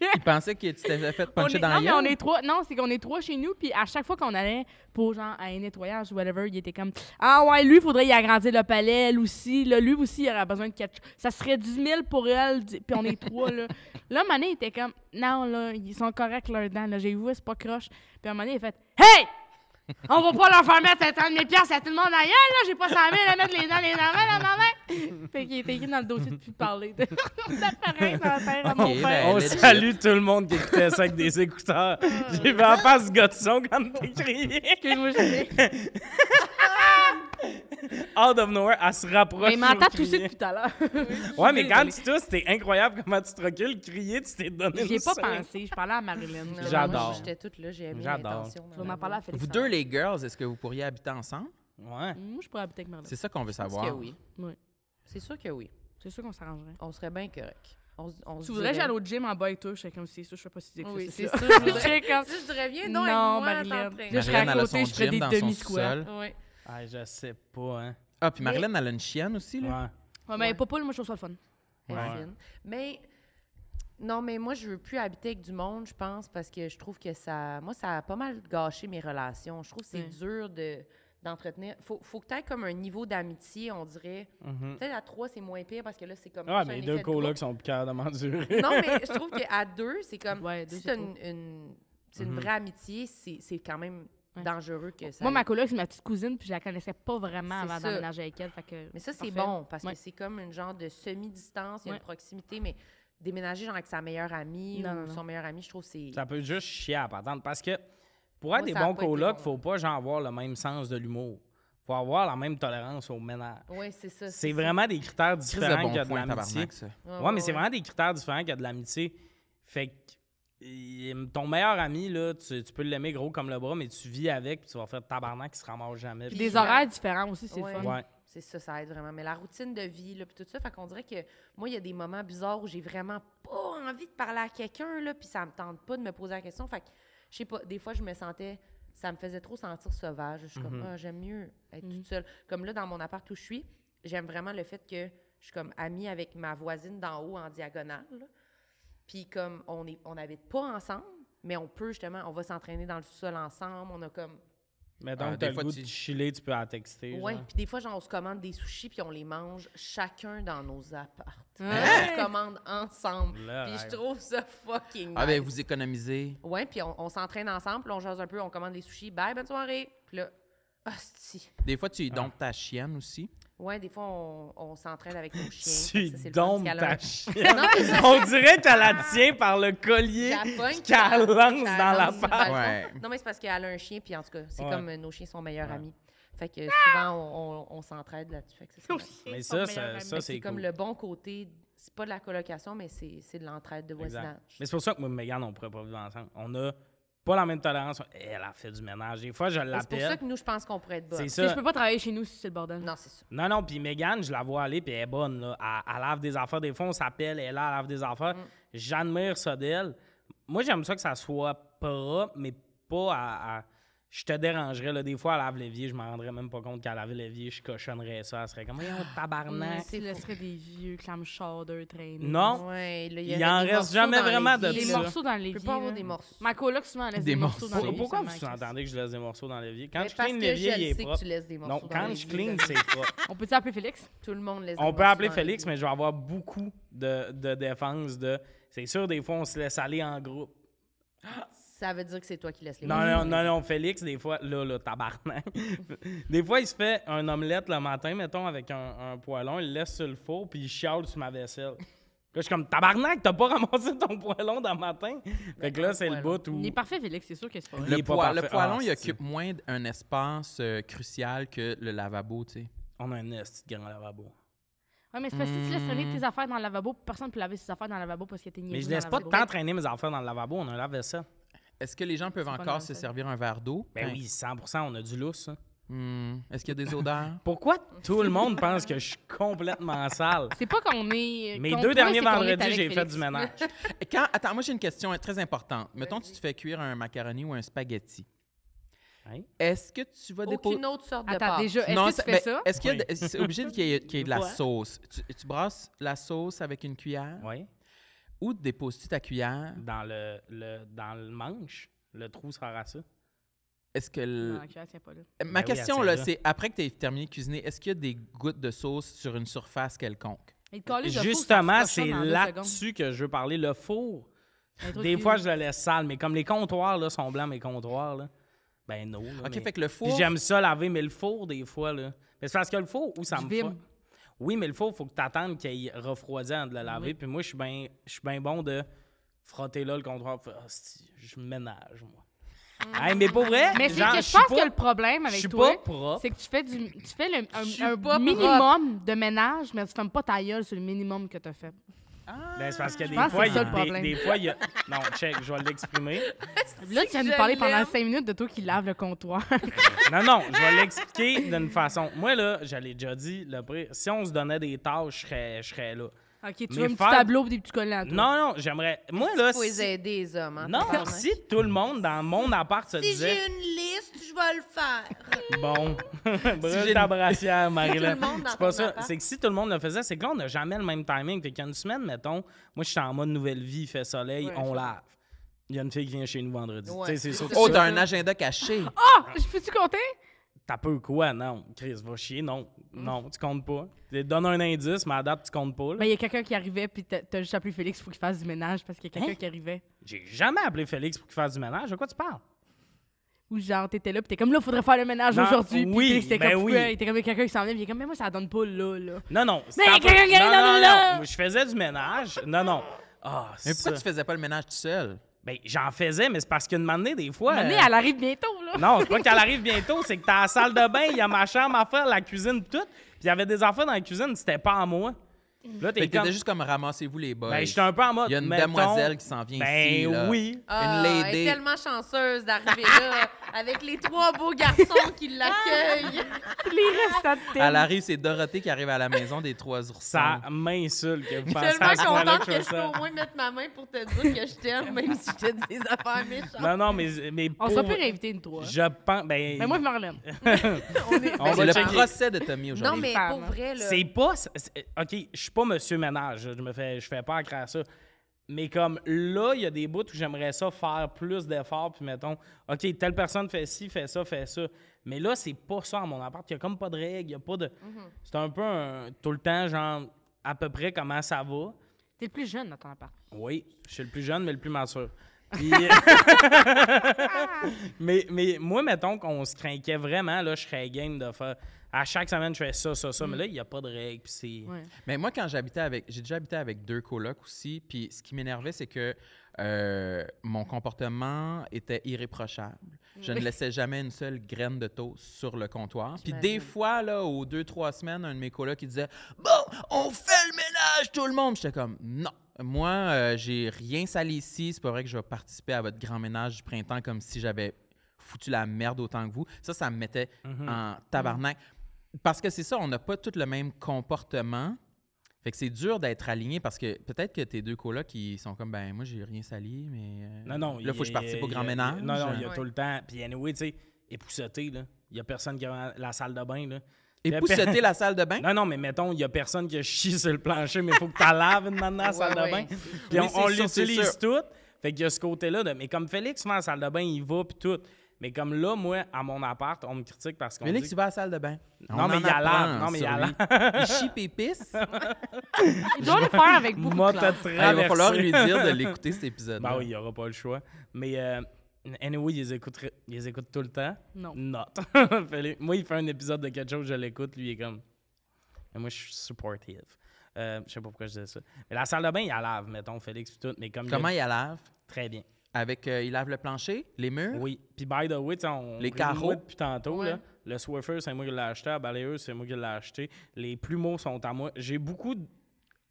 *laughs* Il pensait que tu t'avais fait puncher dans non, mais on est trois. Non, c'est qu'on est trois chez nous, puis à chaque fois qu'on allait pour genre un nettoyage ou whatever, il était comme Ah ouais, lui, il faudrait y agrandir le palais, elle aussi. Là, lui aussi, il aurait besoin de quelque Ça serait 10 000 pour elle, puis on est trois, là. *laughs* Là, Mané était comme Non, là, ils sont corrects leurs dents, là, j'ai vu, c'est pas croche. Puis à un moment il a fait Hey! *laughs* On va pas leur faire mettre 30 000 pièces à tout le monde ailleurs, là. J'ai pas 100 000 à mettre les dents, les dents, la *laughs* maman. Fait qu'il était écrit dans le dossier depuis de parler. De... *laughs* D'appareil mon père. Ben, On salue tout le monde qui écoutait ça avec des écouteurs. Ah. J'ai vu en face ce gars de son quand t'écrivais. Excuse-moi, j'ai *laughs* out of nowhere, elle se rapproche. Mais m'entend tousser depuis tout à l'heure. ouais, mais quand tu tousses, c'était incroyable comment tu te recules, crier, tu t'es donné J'ai ai pas pensé. Je parlais à Marilyn. J'adore. J'étais toute là, j'ai aimé J'adore. Vous deux, les girls, est-ce que vous pourriez habiter ensemble? Ouais. Moi, mmh, je pourrais habiter avec Marilyn. C'est ça qu'on veut savoir. C'est que oui. oui. C'est sûr que oui. C'est sûr qu'on s'arrangerait. On serait bien correct. On, on tu voudrais que au gym en bas et tout, je serais comme si ça, je sais pas si c'est Oui, c'est ça. *laughs* je, dirais, je dirais non, non avec Je serais à côté, je ferais des demi-squats. Oui. Ah, je sais pas, hein. Ah, puis Marilyn, elle a une chienne aussi, là. Ouais. Ouais, mais pas pour moi, je trouve ça le fun. Mais non, mais moi, je veux plus habiter avec du monde, je pense, parce que je trouve que ça. Moi, ça a pas mal gâché mes relations. Je trouve que c'est dur de d'entretenir. Faut, faut que tu aies comme un niveau d'amitié, on dirait. Mm-hmm. Peut-être à trois, c'est moins pire parce que là, c'est comme. Ah, mais deux colocs sont plus durs. de *laughs* Non, mais je trouve qu'à deux, c'est comme. Ouais, c'est une, une, c'est une mm-hmm. vraie amitié, c'est c'est quand même dangereux que ça. Moi, ma coloc, c'est ma petite cousine, puis je la connaissais pas vraiment avant d'emménager avec elle. mais ça, c'est bon, parce que c'est comme une genre de semi-distance, il une proximité, mais déménager genre avec sa meilleure amie ou son meilleur ami, je trouve c'est... Ça peut juste chier à parce que pour être des bons colocs, faut pas genre avoir le même sens de l'humour. Faut avoir la même tolérance au ménage. Oui, c'est ça. C'est vraiment des critères différents qu'il y a de l'amitié. Oui, mais c'est vraiment des critères différents qu'il y a de l'amitié. Fait que Hum, ton meilleur ami, là, tu, peux l'aimer gros comme le bras, mais tu vis avec, puis tu vas faire tabarnak qui se ramasse jamais. Puis des horaires différents aussi, c'est fun. C'est ça, ça aide vraiment. Mais la routine de vie, là, puis tout ça, fait qu'on dirait que moi, il y a des moments bizarres où j'ai vraiment pas envie de parler à quelqu'un, là, puis ça me tente pas de me poser la question. Fait que, je sais pas, des fois, je me sentais, ça me faisait trop sentir sauvage. Je suis comme, mm-hmm. ah, j'aime mieux être mm. toute seule. Comme là, dans mon appart où je suis, j'aime vraiment le fait que je suis comme amie avec ma voisine d'en haut en diagonale, puis comme on est, on n'habite pas ensemble, mais on peut justement, on va s'entraîner dans le sous-sol ensemble. On a comme. Mais donc, euh, des fois, tu... de chiller, tu peux en texter. Oui, puis des fois, genre, on se commande des sushis, puis on les mange chacun dans nos appartements. On se commande ensemble. Puis je trouve ça fucking Ah, ben, vous économisez. Oui, puis on, s'entraîne ensemble, on jase un peu, on commande des sushis. Bye, bonne soirée. Puis là, hostie. Des fois, tu ah. donnes ta chienne aussi. Ouais, des fois, on, on avec nos *laughs* chiens. C'est le ta chienne. on dirait qu'elle la tiens par le collier qu'elle lance dans la face. Non, mais c'est parce qu'elle a un chien, puis en tout cas, c'est comme euh, nos chiens sont meilleurs amis. Fait que souvent, on, on, s'entraide là-dessus. Mais ça, ça, ça c'est comme le bon côté. C'est pas de la colocation, mais c'est de l'entraide de voisinage. Mais c'est pour ça que moi et Megan, on pourrait pas vivre ensemble. On a pas la même tolérance. Eh, elle a fait du ménage. Des fois, je l'appelle. C'est pour ça que nous, je pense qu'on pourrait être bon C'est Je peux pas travailler chez nous si c'est le bordel. Non, c'est ça. Non, non, puis Megan je la vois aller, puis elle est bonne. Là. Elle, lave des affaires. Des fois, on s'appelle, elle, elle lave des affaires. Mm. J'admire ça d'elle. Moi, j'aime ça que ça soit propre, mais pas à je te dérangerais. Là, des fois, elle lave l'évier, je m'en rendrais même pas compte qu'elle lave l'évier, je cochonnerais ça. Elle serait comme, oh, tabarnak. Tu laisserait des vieux clam de traîner. Non. Ouais, là, y en reste jamais vraiment de ça. Des morceaux dans l'évier. Je peux pas avoir des morceaux. Ma coloc souvent laisse des, morceaux, morceaux dans l'évier. Pourquoi vous entendez que je laisse des morceaux dans l'évier? Quand je clean l'évier, il est propre. Non, quand je clean, c'est propre. On peut appeler Félix? Tout le monde laisse On peut appeler Félix, mais je vais avoir beaucoup de défense C'est sûr, des fois, on se laisse aller en groupe. *gasps* Ah, ça veut dire que c'est toi qui laisses les Non, non, non, non, Félix, des fois, là, le tabarnak. *laughs* des fois, il se fait un omelette le matin, mettons, avec un, poêlon, il le laisse sur le four, puis il chiale sur ma vaisselle. Là, je suis comme tabarnak, t'as pas ramassé ton poêlon dans le matin. Ben, fait que là, c'est le bout où. Il est parfait, Félix, c'est sûr que c'est pas Le, le poêlon, ah, il occupe moins d'un espace euh, crucial que le lavabo, tu sais. On a un est grand lavabo. Oui, mais c'est parce que si tu laisses traîner hmm. tes affaires dans le lavabo, personne ne peut laver ses affaires dans le lavabo parce que t'es niais. Mais je laisse pas tant traîner mes affaires dans le lavabo, on a un lave-vaisselle. Est-ce que les gens peuvent encore se servir un verre d'eau? Ben hein? oui, 100 on a du lousse. ça. Hein. Hmm. Est-ce qu'il y a des odeurs? *laughs* Pourquoi tout le monde pense que je suis complètement sale? C'est pas qu'on est. Euh, Mes deux derniers vendredis, j'ai fait du ménage. *laughs* attends, moi, j'ai une question très importante. Mettons, tu te fais cuire un macaroni ou un spaghetti. Hein? Est-ce que tu vas déposer. Aucune autre sorte de Attends, déjà, est-ce que tu fais ben, ça? Est-ce qu'il y C'est obligé qu'il y, ait de la *laughs* sauce. Tu, tu brasses la sauce avec une cuillère? Oui. Où déposes-tu ta cuillère? Dans le, dans le manche. Le trou sera ça. Est-ce que. Ah, Ma ben question, là, c'est après que tu aies terminé de cuisiner, est-ce qu'il y a des gouttes de sauce sur une surface quelconque? Justement, c'est là-dessus que je veux parler. Le four, des fois, je le laisse sale, mais comme les comptoirs là, sont blancs, mes comptoirs, là, ben non. OK, fait que le four. j'aime ça laver, mais le four, des fois, là. Mais c'est parce que le four, ou ça me oui, mais le il faut que tu attendes qu'il refroidisse avant de le laver. Puis moi, je suis bien ben bon de frotter là le comptoir. Ah, je ménage, moi. Ah. mais pour vrai. Mais je pense que le problème avec toi, c'est que tu fais, du, tu fais le, un, minimum de ménage, mais tu fermes pas ta gueule sur le minimum que tu as fait. Ben, c'est parce que ah, des fois, il y a des, fois, il y a. Non, check, je vais l'exprimer. *laughs* Là, tu viens nous parler pendant cinq minutes de toi qui lave le comptoir. *laughs* Non, non, je vais l'expliquer d'une façon. Moi, là, j'allais déjà dit, le si on se donnait des tâches, je serais, je serais là. OK, tu veux un petit tableau et des petits collants. Toi. Non, non, j'aimerais. Moi, là. Faut si... les aider, les hommes. Hein, non, si tout le monde dans mon appart se si disait. Si j'ai une liste, je vais le faire. *laughs* Bon. *laughs* Brûle ta brassière, *laughs* Marie-Là. c'est pas ça. C'est que si tout le monde le faisait, c'est que là, on n'a jamais le même timing. Fait qu'il y a une semaine, mettons, moi, je suis en mode nouvelle vie, fait soleil, on lave. Il y a une fille qui vient chez nous vendredi. sais, C'est sûr oh, t'as un agenda caché. Ah! Oh, je peux-tu compter? T'as peu quoi? Non. Chris, va chier, non. Mm. Non, tu comptes pas. Donne un indice, mais à date, tu comptes pas. Mais il y a quelqu'un qui arrivait, puis t'as juste appelé Félix pour qu'il fasse du ménage parce qu'il y a quelqu'un hein? qui arrivait. J'ai jamais appelé Félix pour qu'il fasse du ménage. De quoi tu parles? Ou genre, t'étais là, tu t'es comme là, il faudrait faire le ménage aujourd'hui. Oui, pis ben comme, oui. Il était comme quelqu'un qui s'en vient. il est comme, mais moi, ça donne pas là, là. Non, non. Mais il y a quelqu'un qui là! Non, non, je faisais du ménage. non, non. Ah, mais pourquoi tu faisais pas le ménage tout seul? Ben, j'en faisais, mais c'est parce qu'une moment donné, des fois. Une euh, elle arrive bientôt, là. Non, c'est pas qu'elle arrive bientôt, c'est que t'as la salle de bain, il y a ma chambre à faire, la cuisine, tout. Puis il y avait des enfants dans la cuisine, c'était pas à moi. Là, t'es juste comme ramassez-vous les boys. Ben, j'étais un peu en mode. Il y a une mettons, demoiselle qui s'en vient ben, ici. Ben oui. Ah, une lady. Elle est tellement chanceuse d'arriver là *laughs* avec les trois beaux garçons qui l'accueillent. *laughs* les restes Elle arrive, c'est Dorothée qui arrive à la maison des trois ours. Ça m'insulte que vous pensez à Je tellement contente que, je peux au moins mettre ma main pour te dire que je t'aime, même si je des affaires méchantes. Non, non, mais. mais On sera plus réinvité une trois. Je pense. Ben... Mais moi, je Marlène. *laughs* On est... le procès de Tommy aujourd'hui. Non, mais pour hein. vrai, là. C'est pas. OK, je suis Monsieur Ménage, je me fais, je fais pas à ça. Mais comme là, il y a des bouts où j'aimerais ça faire plus d'efforts, puis mettons, OK, telle personne fait ci, fait ça, fait ça. Mais là, c'est pas ça à mon appart. Il y a comme pas de règles, il pas de. Mhm. C'est un peu tout le temps, genre, à peu près comment ça va. es le plus jeune dans ton appart. Oui, je suis le plus jeune, mais le plus mature. *laughs* *laughs* mais, mais moi, mettons qu'on se trinquait vraiment, là, je serais game de faire à chaque semaine, je fais ça, ça, ça. Mais mm. là, il n'y a pas de règles. Mais moi, quand j'habitais avec. J'ai déjà habité avec deux colocs aussi. Puis ce qui m'énervait, c'est que euh, mon comportement était irréprochable. Mm. Je ne laissais jamais une seule graine de taux sur le comptoir. Puis des fois, là, aux deux, trois semaines, un de mes colocs, il disait Bon, on fait le ménage, tout le monde. J'étais comme Non. Moi, euh, j'ai rien sali ici. C'est pas vrai que je vais participer à votre grand ménage du printemps comme si j'avais foutu la merde autant que vous. Ça, ça me mettait mm-hmm. en tabarnak. Parce que c'est ça, on n'a pas tout le même comportement. Fait que c'est dur d'être aligné parce que peut-être que tes deux là qui sont comme, ben moi, j'ai rien sali, mais. Euh, non, non. Là, il faut que je parte pour grand ménage. Non, non, il y a tout le temps. Puis, anyway, tu sais, épousseter, là. Il n'y a personne qui a la salle de bain, là. Épousseter la salle de bain? *laughs* Non, non, mais mettons, il n'y a personne qui a chié sur le plancher, mais il faut que tu laves une maintenant la salle de bain. Puis, on, on l'utilise toute. Fait qu'il y a ce côté-là. De... Mais comme Félix, souvent, la salle de bain, il va, puis tout. Mais comme là, moi, à mon appart, on me critique parce qu'on. Félix, tu vas à la salle de bain. Non, mais il y a l'air. Non, mais il y a l'air. Il chie *laughs* il doit le faire avec beaucoup de classe. Il va falloir lui dire de l'écouter cet *laughs* épisode. Ben oui, il n'y aura pas le choix. Mais. Euh, anyway, ils écoutent, ils écoutent tout le temps. Non. Not. *laughs* moi, il fait un épisode de quelque chose, je l'écoute, lui, il est comme. Et moi, je suis supportive. Euh, je sais pas pourquoi je disais ça. Mais la salle de bain, il y a lave, mettons, Félix, tout. Mais comme Comment il y a lave? Très bien. Avec, euh, Il lave le plancher, les murs. Oui. Puis, by the way, on. Les carreaux. Depuis tantôt, là, le Swiffer, c'est moi qui l'ai acheté. La balayeuse, c'est moi qui l'ai acheté. Les plumeaux sont à moi. J'ai beaucoup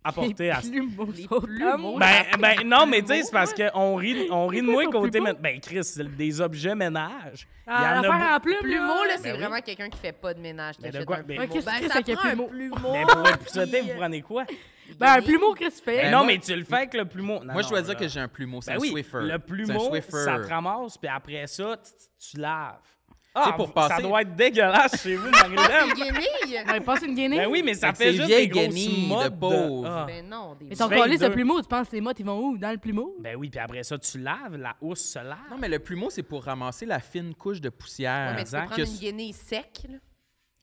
apporter à ben, ben, non, mais tu sais, c'est parce qu'on rit, on rit de moi côté. Ben, Chris, c'est des objets ménages. Ah, Il y a l'affaire en plume, Plumeau, là, c'est ben vraiment quelqu'un qui fait pas de ménage, qui Ben, ça un plumeau. Mais pour vous prenez quoi? Ben, un plumeau, Chris fait. non, mais tu le fais avec le plumeau. Moi, je dois dire que j'ai un plumeau. Ben c'est un Swiffer. le plumeau, ça te ramasse, puis après ça, tu laves. Ah, ça doit être dégueulasse chez vous, *laughs* Marie-Hélène. guenille. Ouais, passe une guenille. Ben oui, mais ça fait juste des grosses de mottes de... Ah. Ben non, Mais ton colis de plumeau, tu penses que les mottes, ils vont où? Dans le plumeau? Ben oui, puis après ça, tu laves, la housse se lave. Non, mais le plumeau, c'est pour ramasser la fine couche de poussière. Ouais, mais tu peux hein. prendre une guenille sec, là,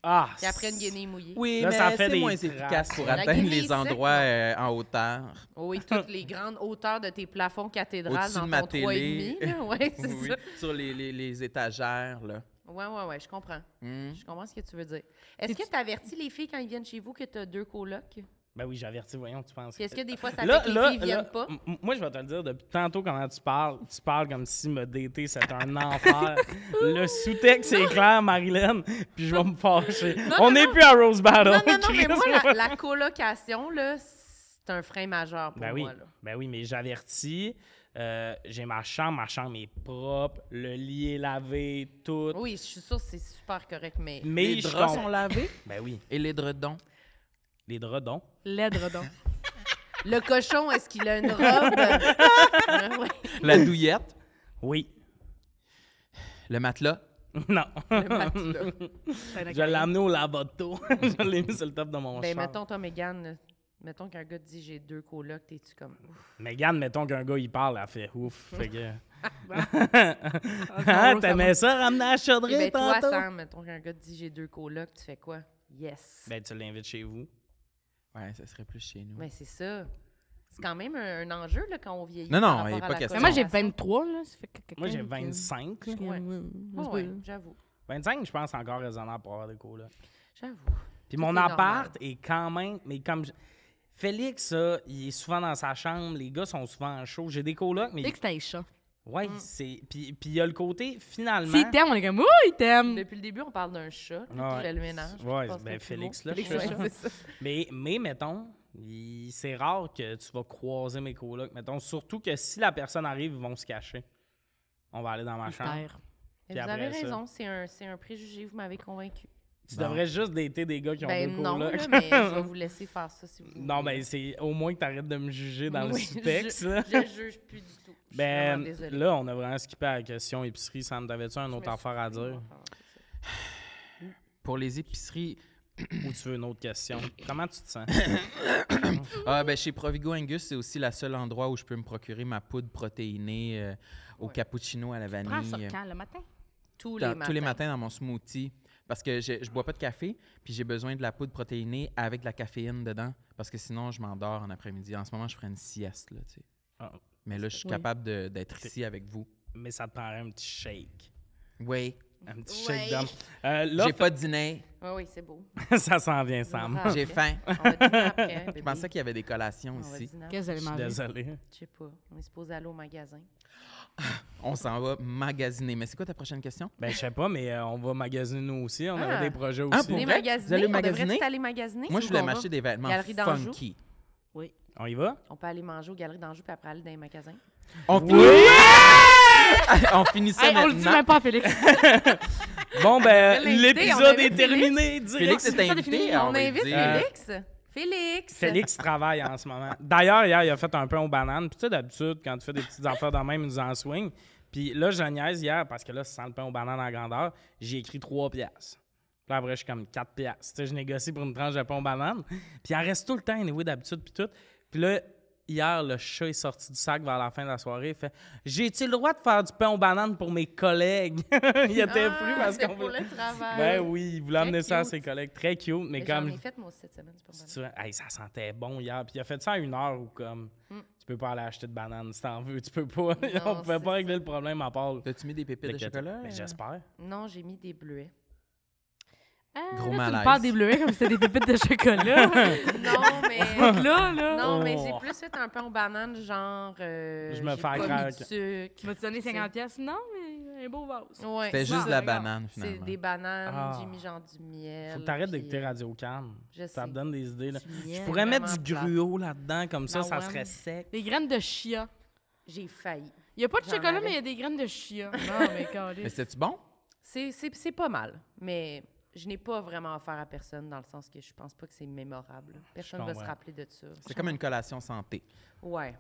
Ah, Et après une guenille mouillée. Oui, mais ça fait c'est moins efficace pour atteindre les endroits euh, en hauteur. Oui, toutes les grandes hauteurs de tes plafonds *laughs* cathédrales dans ton 3,5. *laughs* Oui, Sur les, les étagères, là. Oui, oui, oui, je comprends. Hmm. Je comprends ce que tu veux dire. Est-ce que tu avertis les filles quand ils viennent chez vous que tu as deux colocs? Ben oui, j'avertis, voyons, tu penses. Est-ce que des fois, ça fait que les filles viennent pas? Moi, je vais te le dire, depuis tantôt, quand tu parles, tu parles comme si me DT, c'est un *laughs* enfer. le sous-texte est clair, Marilyn, puis je vais me fâcher. On n'est plus à Rose Battle. Non, non, non, mais moi, la, la colocation, là, c'est un frein majeur pour ben moi. Là. Ben oui, mais j'avertis. Euh, j'ai ma chambre, ma chambre est propre, le lit est lavé, tout. Oui, je suis sûre que c'est super correct, mais. les draps sont lavés? *coughs* Ben oui. Et les dredons? Les dredons? Les dredons. *laughs* le cochon, est-ce qu'il a une robe? *laughs* La douillette? Oui. Le matelas? *laughs* Non. Le matelas. Je l'ai amené au lavato. Je l'ai mis sur le top de mon ben, chambre. Ben, mettons, toi, Mégane, Mettons qu'un gars te dit j'ai deux colocs, t'es-tu comme ouf. Mégane, mettons qu'un gars il parle, elle fait ouf. fait que. *laughs* *laughs* ah, ah t'aimais ça ramener à la chauderie, ben, Toi, Sam, mettons qu'un gars te dit j'ai deux colocs, tu fais quoi? Yes. Ben, tu l'invites chez vous. Ouais, ça serait plus chez nous. Ben, c'est ça. C'est quand même un, enjeu là, quand on vieillit. Non, non, il n'y a pas question. moi, j'ai 23. Là, ça fait que moi, j'ai 25. Oui, Ouais. j'avoue. 25, je pense, encore raisonnable pour avoir des colocs. J'avoue. Puis mon appart est quand même. Mais comme. Félix, il est souvent dans sa chambre. Les gars sont souvent en show. J'ai des colocs, mais. Félix, t'as un chat. Oui, mm. c'est. Puis il y a le côté, finalement. S'il t'aime, on est comme, ouh, il t'aime! Depuis le début, on parle d'un chat qui fait le ménage. Oui, bien, Félix, là, chat. Mais, mais mettons, c'est rare que tu vas croiser mes colocs. Mettons, surtout que si la personne arrive, ils vont se cacher. On va aller dans ma chambre. vous avez raison, c'est un, un préjugé, vous m'avez convaincu. Tu devrais juste dater des gars qui ont ben deux non, là, mais je vais *laughs* vous laisser faire ça si vous Non, mais c'est au moins que tu arrêtes de me juger dans le sous-texte. Je, ne juge plus du tout. Ben là, on a vraiment skippé à la question épicerie. me t'avais-tu un autre affaire à dire? Pour les épiceries... Ou tu veux une autre question? Comment tu te sens? *coughs* ah, ben, chez Provigo Angus, c'est aussi le seul endroit où je peux me procurer ma poudre protéinée euh, au cappuccino à la vanille. Euh, quand, le matin? Tous les matins. Tous les matins dans mon smoothie parce que je bois pas de café, puis j'ai besoin de la poudre protéinée avec de la caféine dedans, parce que sinon, je m'endors en après-midi. En ce moment, je ferais une sieste, là, tu ah. Mais là, je suis capable d'être ici avec vous. Mais ça te paraît un petit shake. Oui. Un petit shake euh, J'ai pas dîné. dîner. Ah oui, c'est beau. *laughs* ça s'en vient, ah, Sam. J'ai faim. On après, *laughs* Je pensais qu'il y avait des collations ici. Qu'est-ce que vous allez Désolée. Je sais pas. On est supposé aller au magasin. *gasps* On s'en va magasiner. Mais c'est quoi ta prochaine question? Ben, je sais pas, mais euh, on va magasiner nous aussi. On a ah. des projets aussi. On pour Vous allez magasiner? aller magasiner? Moi, je voulais m'acheter des vêtements funky. Oui. On y va? On peut aller manger aux Galeries d'Anjou puis après aller dans les magasins. *laughs* On finit. ça On le dit même pas à Félix. *laughs* bon, ben, l'épisode est terminé. Félix, Félix est invité. On, invite Félix. Félix! Félix travaille en ce moment. D'ailleurs, hier, il a fait un pain aux bananes. Puis tu sais, d'habitude, quand tu fais des petites affaires dans même, il nous en swing. Puis là, je niaise hier, parce que là, c'est sent le pain aux bananes en grandeur. J'ai écrit 3 piastres. Puis là, après, je suis comme 4 piastres. Tu sais, je négocie pour une tranche de pain aux bananes. Puis il en reste tout le temps, oui, d'habitude, puis tout. Puis là, hier, le chat est sorti du sac vers la fin de la soirée. Il fait J'ai-tu le droit de faire du pain aux bananes pour mes collègues *laughs* Il était ah, plus parce qu'on voulait. le travail. Ben oui, il voulait amener ça à ses collègues. Très cute, mais, comme. J'en ai fait, moi, cette semaine, ça sentait bon hier. Puis il a fait ça à une heure ou comme. Mm. Tu peux pas aller acheter de bananes si t'en veux. Tu peux pas. *laughs* On pouvait pas régler le problème à part. T'as-tu mis des pépites de, chocolat? Ben, euh? J'espère. Non, j'ai mis des bleuets. Ah, Gros Tu des bleuets comme si c'était des pépites de chocolat. *laughs* non, *laughs* mais. là, là. Non, mais j'ai oh. plus fait un pain aux bananes, genre. Euh, je me fais craquer. Tu vas te donner 50 pièces? Non, mais un beau vase. Ouais. C'était juste de la banane, finalement. C'est des bananes, ah. j'ai mis genre du miel. Faut que t'arrêtes d'écouter Radio Calme. ça me donne des idées. Là. Je pourrais mettre du gruau là-dedans, comme ça, ah ça serait sec. Des graines de chia. J'ai failli. Il n'y a pas de chocolat, mais il y a des graines de chia. *laughs* Non, mais Mais c'est-tu bon? C'est pas mal, mais je n'ai pas vraiment affaire à personne dans le sens que je pense pas que c'est mémorable. Personne ne va se rappeler de ça. C'est comme une collation santé. Ouais.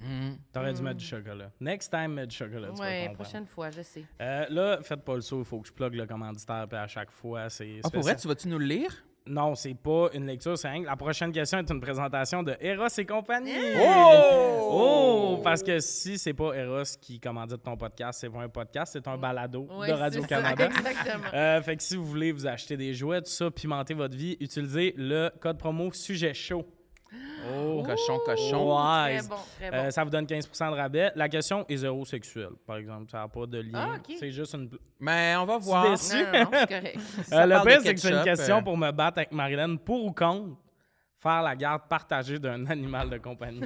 Tu hmm. T'aurais dû mettre du chocolat. Next time, mets du chocolat. Tu ouais, prochaine fois, je sais. Euh, là, faites pas le saut, il faut que je plug le commanditaire, puis à chaque fois, c'est. Ah, pour vrai, tu vas-tu nous le lire? Non, c'est pas une lecture, c'est La prochaine question est une présentation de Eros et compagnie. Oh! Oh! oh! Parce que si c'est pas Eros qui commandite ton podcast, c'est pas un podcast, c'est un balado de Radio-Canada. Exactement. Euh, fait que si vous voulez vous acheter des jouets, tout ça, pimenter votre vie, utilisez le code promo Sujet Chaud. Oh, cochon, cochon. Euh, ça vous donne 15 de rabais. La question est zéro par exemple. Ça n'a pas de lien. Ah, c'est juste une. Mais on va voir. Hein? correct. Euh, le pire, c'est que c'est une question euh. pour me battre avec Marilyn pour ou contre faire la garde partagée d'un *laughs* animal de compagnie.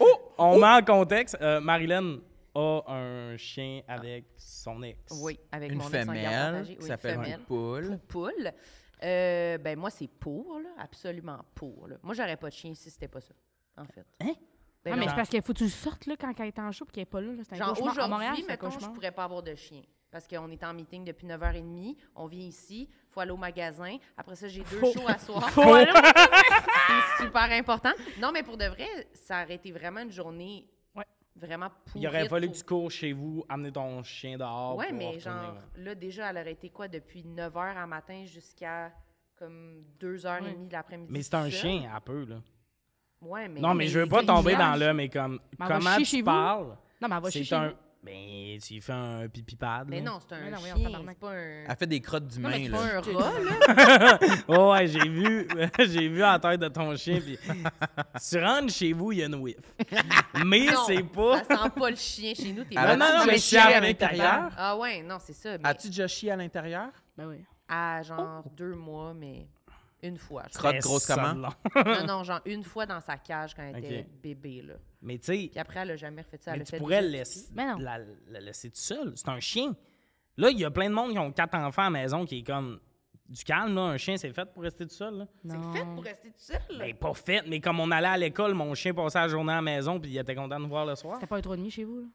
oh, on oh! met en contexte. Marilyn a un chien avec ah. son ex. Oui, avec une mon femelle, ex. Une oui, qui une poule. Poule. Euh, ben moi, c'est pour, là, absolument pour. Là. Moi, j'aurais pas de chien si c'était pas ça, en fait. Hein? Ben, ah, non, mais c'est parce qu'il faut que tu sortes là, quand elle est en show et qu'elle n'est pas là. là. C'est un Genre aujourd'hui, mettons, je pourrais pas avoir de chien. Parce qu'on est en meeting depuis 9h30, on vient ici, faut aller au magasin. Après ça, j'ai deux shows à soir. c'est super important. Non, mais pour de vrai, ça aurait été vraiment une journée vraiment pour... Il aurait fallu du tu cours chez vous, amener ton chien dehors. Ouais, mais genre, là, déjà, elle aurait été quoi depuis 9 h à matin jusqu'à comme 2 h 30 et demie de l'après-midi. Mais c'est un chien, à peu, là. Ouais, mais. Non, mais, je veux pas tomber dans là mais comme, comment tu parles. Non, mais va chez un... Ben, tu fais un pipi pad. Mais non, c'est un chien, Elle fait des crottes du main là. c'est pas un rat, *laughs* là. oh, ouais, j'ai vu, *laughs* j'ai vu en tête de ton chien, puis *laughs* tu rentres chez vous, il y a une whiff. Mais c'est pas... ça sent pas le chien chez nous, t'es ah, Non, non, non, mais chié à l'intérieur. Ah ouais, non, c'est ça. As-tu déjà chié à l'intérieur? Ben oui. À genre oh. deux mois, mais... Une fois. Crotte grosse comment? *laughs* *laughs* non, non, genre une fois dans sa cage quand elle était bébé, là. Mais tu sais, Puis après, elle n'a jamais refait ça. mais tu pourrais laisser, la, laisser tout seule. C'est un chien. Là, il y a plein de monde qui ont quatre enfants à la maison qui est comme du calme, là. Un chien, c'est fait pour rester tout seul, C'est fait pour rester tout seul, là. Ben, pas fait, mais comme on allait à l'école, mon chien passait la journée à la maison, puis il était content de voir le soir. C'était pas un trou de chez vous, là?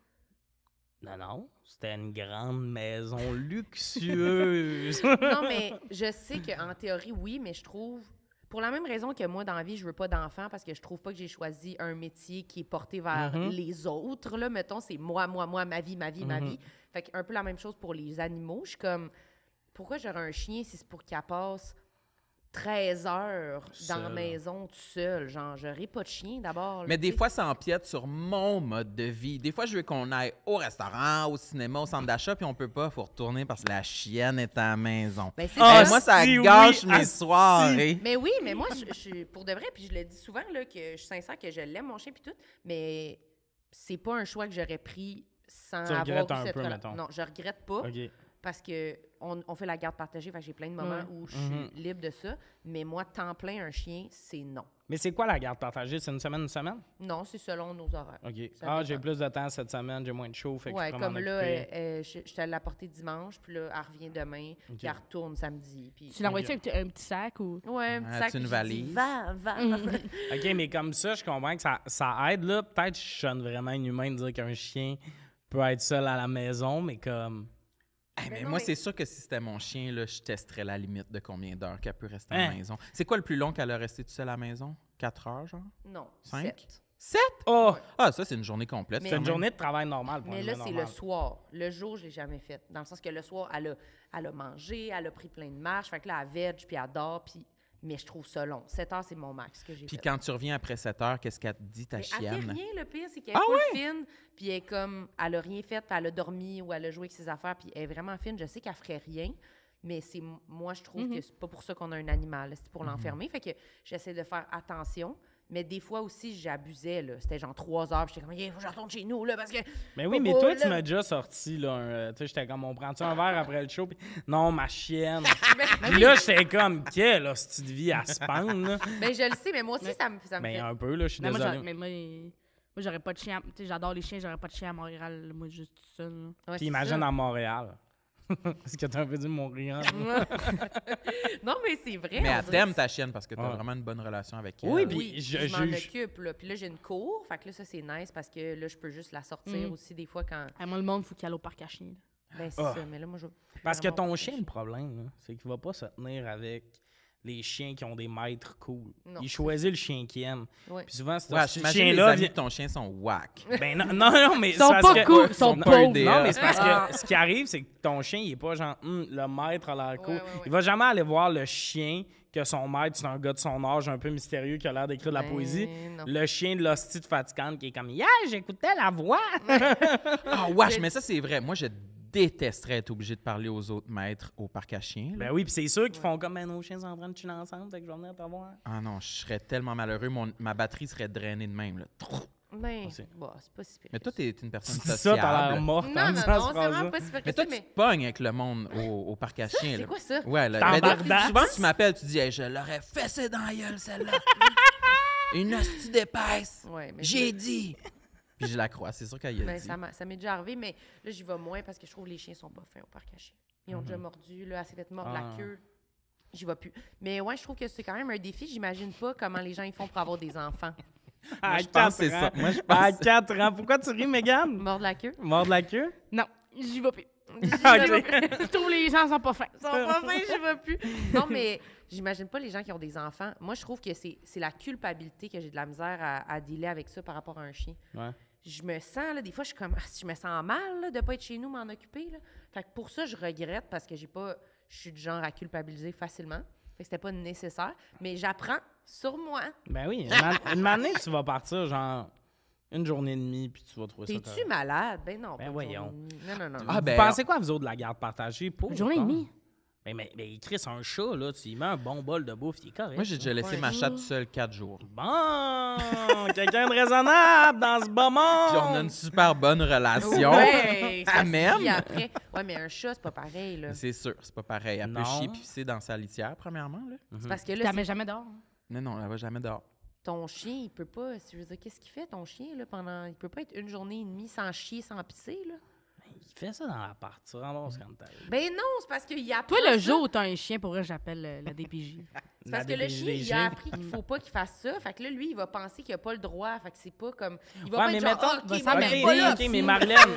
Non, non, c'était une grande maison luxueuse. *laughs* non, mais je sais qu'en théorie, oui, mais je trouve. Pour la même raison que moi, dans la vie, je veux pas d'enfants parce que je trouve pas que j'ai choisi un métier qui est porté vers mm-hmm. les autres. Là, mettons, c'est moi, moi, moi, ma vie, ma vie, ma mm-hmm. vie. Fait un peu la même chose pour les animaux. Je suis comme, pourquoi j'aurais un chien si c'est pour qu'il passe 13 heures dans la maison tout seul. Genre, n'aurai pas de chien d'abord. Mais des fois, ça empiète sur mon mode de vie. Des fois, je veux qu'on aille au restaurant, au cinéma, au centre d'achat, puis on peut pas, faut retourner parce que la chienne est à la maison. mais ben, moi, ça ah, gâche mes ah, soirées. Mais oui, mais moi, je, suis pour de vrai, puis je le dis souvent, là, que je suis sincère, que je l'aime, mon chien, puis tout, mais c'est pas un choix que j'aurais pris sans avoir un peu, mettons. Non, je regrette pas parce que on, fait la garde partagée. J'ai plein de moments où je suis mhm. libre de ça. Mais moi, temps plein, un chien, c'est non. Mais c'est quoi la garde partagée? C'est une semaine, une semaine? Non, c'est selon nos horaires. OK. ah, j'ai plus de temps cette semaine, j'ai moins de chaud, fait que je comme là, euh, euh, je, t'ai dimanche, puis là, elle revient demain, puis elle retourne samedi. Tu l'envoies-tu un, petit sac ou? Ouais, un ah, petit une valise? va, va. *laughs* *laughs* OK, mais comme ça, je comprends que ça, aide, là. Peut-être que je suis vraiment inhumain de dire qu'un chien peut être seul à la maison, mais comme ah, mais, moi, c'est sûr que si c'était mon chien, je testerais la limite de combien d'heures qu'elle peut rester à la hein? maison. C'est quoi le plus long qu'elle a resté toute seule à la maison? Quatre heures, genre? Non. cinq Sept? Oh! Ah, ça, c'est une journée complète. C'est une journée de travail normal. Pour mais là, c'est le soir. Le jour, je l'ai jamais fait. Dans le sens que le soir, elle a, elle a mangé, elle a pris plein de marches. Fait que là, elle veg, puis elle dort, puis mais je trouve ça long. 7 heures, c'est mon max que j'ai Puis quand tu reviens après 7 heures, qu'est-ce qu'elle te dit, ta chienne? Elle fait rien, le pire, c'est qu'elle ah est, qu fine, puis elle est comme, elle a rien fait, puis elle a dormi ou elle a joué avec ses affaires, puis elle est vraiment fine. Je sais qu'elle ferait rien, mais c'est moi, je trouve mm -hmm. que c'est pas pour ça qu'on a un animal, c'est pour mm-hmm. l'enfermer. Fait que j'essaie de faire attention, mais des fois aussi, j'abusais. Là. C'était genre trois heures. J'étais comme, il faut que je retourne chez nous. Là, parce que... Mais oui, mais toi, tu m'as déjà sorti. là. Euh, tu sais, j'étais comme, on prend-tu un verre après le show? non, ma chienne. *laughs* puis là, j'étais comme, quelle là, si tu vie à se pendre. *laughs* ben, je le sais, mais moi aussi, ça me, ça me ben, fait. un peu, là, je suis désolé. Moi, mais moi, moi j'aurais pas de chien. j'adore les chiens, j'aurais pas de chien à Montréal. Moi, juste seul. puis imagine à Montréal. Est-ce *laughs* que t'as dit mon mourir? non, mais c'est vrai. Mais elle t'aime ta chienne parce que t'as as vraiment une bonne relation avec elle. Oui, puis- je m'en occupe, là. Puis là, j'ai une cour. Fait que là, ça, c'est nice parce que là, je peux juste la sortir mm. aussi des fois quand. Ah, moi, le monde, faut qu'il aille au parc à chien. Ben, c'est ah. ça. Mais là, moi, je. Parce que ton chien, le problème, c'est qu'il va pas se tenir avec les chiens qui ont des maîtres cool. Ils choisissent le chien qu'ils aiment. Puis souvent, c'est ouais, chien-là. Les amis de ton chien sont whack. Ben non, non, mais. Ils sont pas cool, ils sont, Non, mais c'est parce que ah. ce qui arrive, c'est que ton chien, il est pas genre, hum, le maître a l'air cool. Il ne il va jamais aller voir le chien que son maître, c'est un gars de son âge un peu mystérieux qui a l'air d'écrire de la ben, poésie. Le chien de l'hostie de Vatican qui est comme, yeah, j'écoutais la voix. ah, wesh, mais ça, c'est vrai. Moi, j'ai détesterais être obligé de parler aux autres maîtres au parc à chiens. Ben oui, puis c'est sûr qu'ils font comme ben, nos chiens sont en train de chiner ensemble, fait que je vais venir te voir. Ah non, je serais tellement malheureux, ma batterie serait drainée de même. Là. Ben, bah, c'est pas si pire. Mais toi, t'es une personne sociale. ça, t'as l'air morte. Non, hein, non, non, c'est vraiment pas si pire. Mais toi, tu te pognes avec le monde au, parc à chiens. C'est quoi ça? Ouais, là. souvent, tu m'appelles, tu dis, je l'aurais fessé dans la gueule, celle-là. *laughs* Une hostie d'épaisse. J'ai dit. Puis je la crois, c'est sûr qu'elle y a ben, dit. Ça, m'est déjà arrivé, mais là, j'y vais moins parce que je trouve que les chiens sont pas fins au parc caché. Ils ont déjà mhm. mordu, là, c'est peut-être mordre de la ah. queue. J'y vais plus. Mais ouais, je trouve que c'est quand même un défi. J'imagine pas comment les gens ils font pour avoir des enfants. *laughs* À je pense c'est ça. Moi, je pas. À 4 ans. Pourquoi tu ris, Mégane? Mordre la queue. Mordre la queue? Non, j'y *laughs* vais plus. Je trouve les gens sont pas fins. Ils sont pas fins, j'y vais plus. *laughs* Non, mais j'imagine pas les gens qui ont des enfants. Moi, je trouve que c'est la culpabilité que j'ai de la misère à, dealer avec ça par rapport à un chien je me sens, là, des fois, je, suis comme, ah, je me sens mal de pas être chez nous, m'en occuper. Fait que pour ça, je regrette parce que j'ai pas, je suis du genre à culpabiliser facilement. Fait que c'était pas nécessaire. Mais j'apprends sur moi. Ben oui, une, année, tu vas partir, genre. Une journée et demie, puis tu vas trouver ça. es tu malade? Ben non. Ben voyons. Non, non, non. Ah, ben pensez quoi, vous autres, de la garde partagée? Pour, une journée et demie. Mais, mais, mais il crisse un chat, là. Tu lui mets un bon bol de bouffe, il est correct. Moi, j'ai déjà laissé ma chatte seule quatre jours. Bon! *laughs* Quelqu'un de raisonnable dans ce moment monde! Puis on a une super bonne relation. *laughs* Amen! Puis après, ouais, mais un chat, c'est pas pareil, là. C'est sûr, c'est pas pareil. Elle peut chier chier pisser dans sa litière, premièrement, là. C'est parce que là, elle mets jamais dehors. Non, non, elle va jamais dehors. ton chien, il peut pas. Je veux dire, qu'est-ce qu'il fait, ton chien, là, pendant. Il peut pas être une journée et demie sans chier, sans pisser, là il fait ça dans l'appart. Tu ramasses quand t'as. Ben non, c'est parce qu'il y a. Toi, le jour où t'as un chien, pour vrai, j'appelle la *laughs* DPJ parce que le chien, il a appris qu'il faut pas qu'il fasse ça. Fait que là, lui, il va penser qu'il a pas le droit. Fait que c'est pas comme. Il va ouais, pas mais être genre, ça okay, mais Marilyn, Marilyn. *laughs*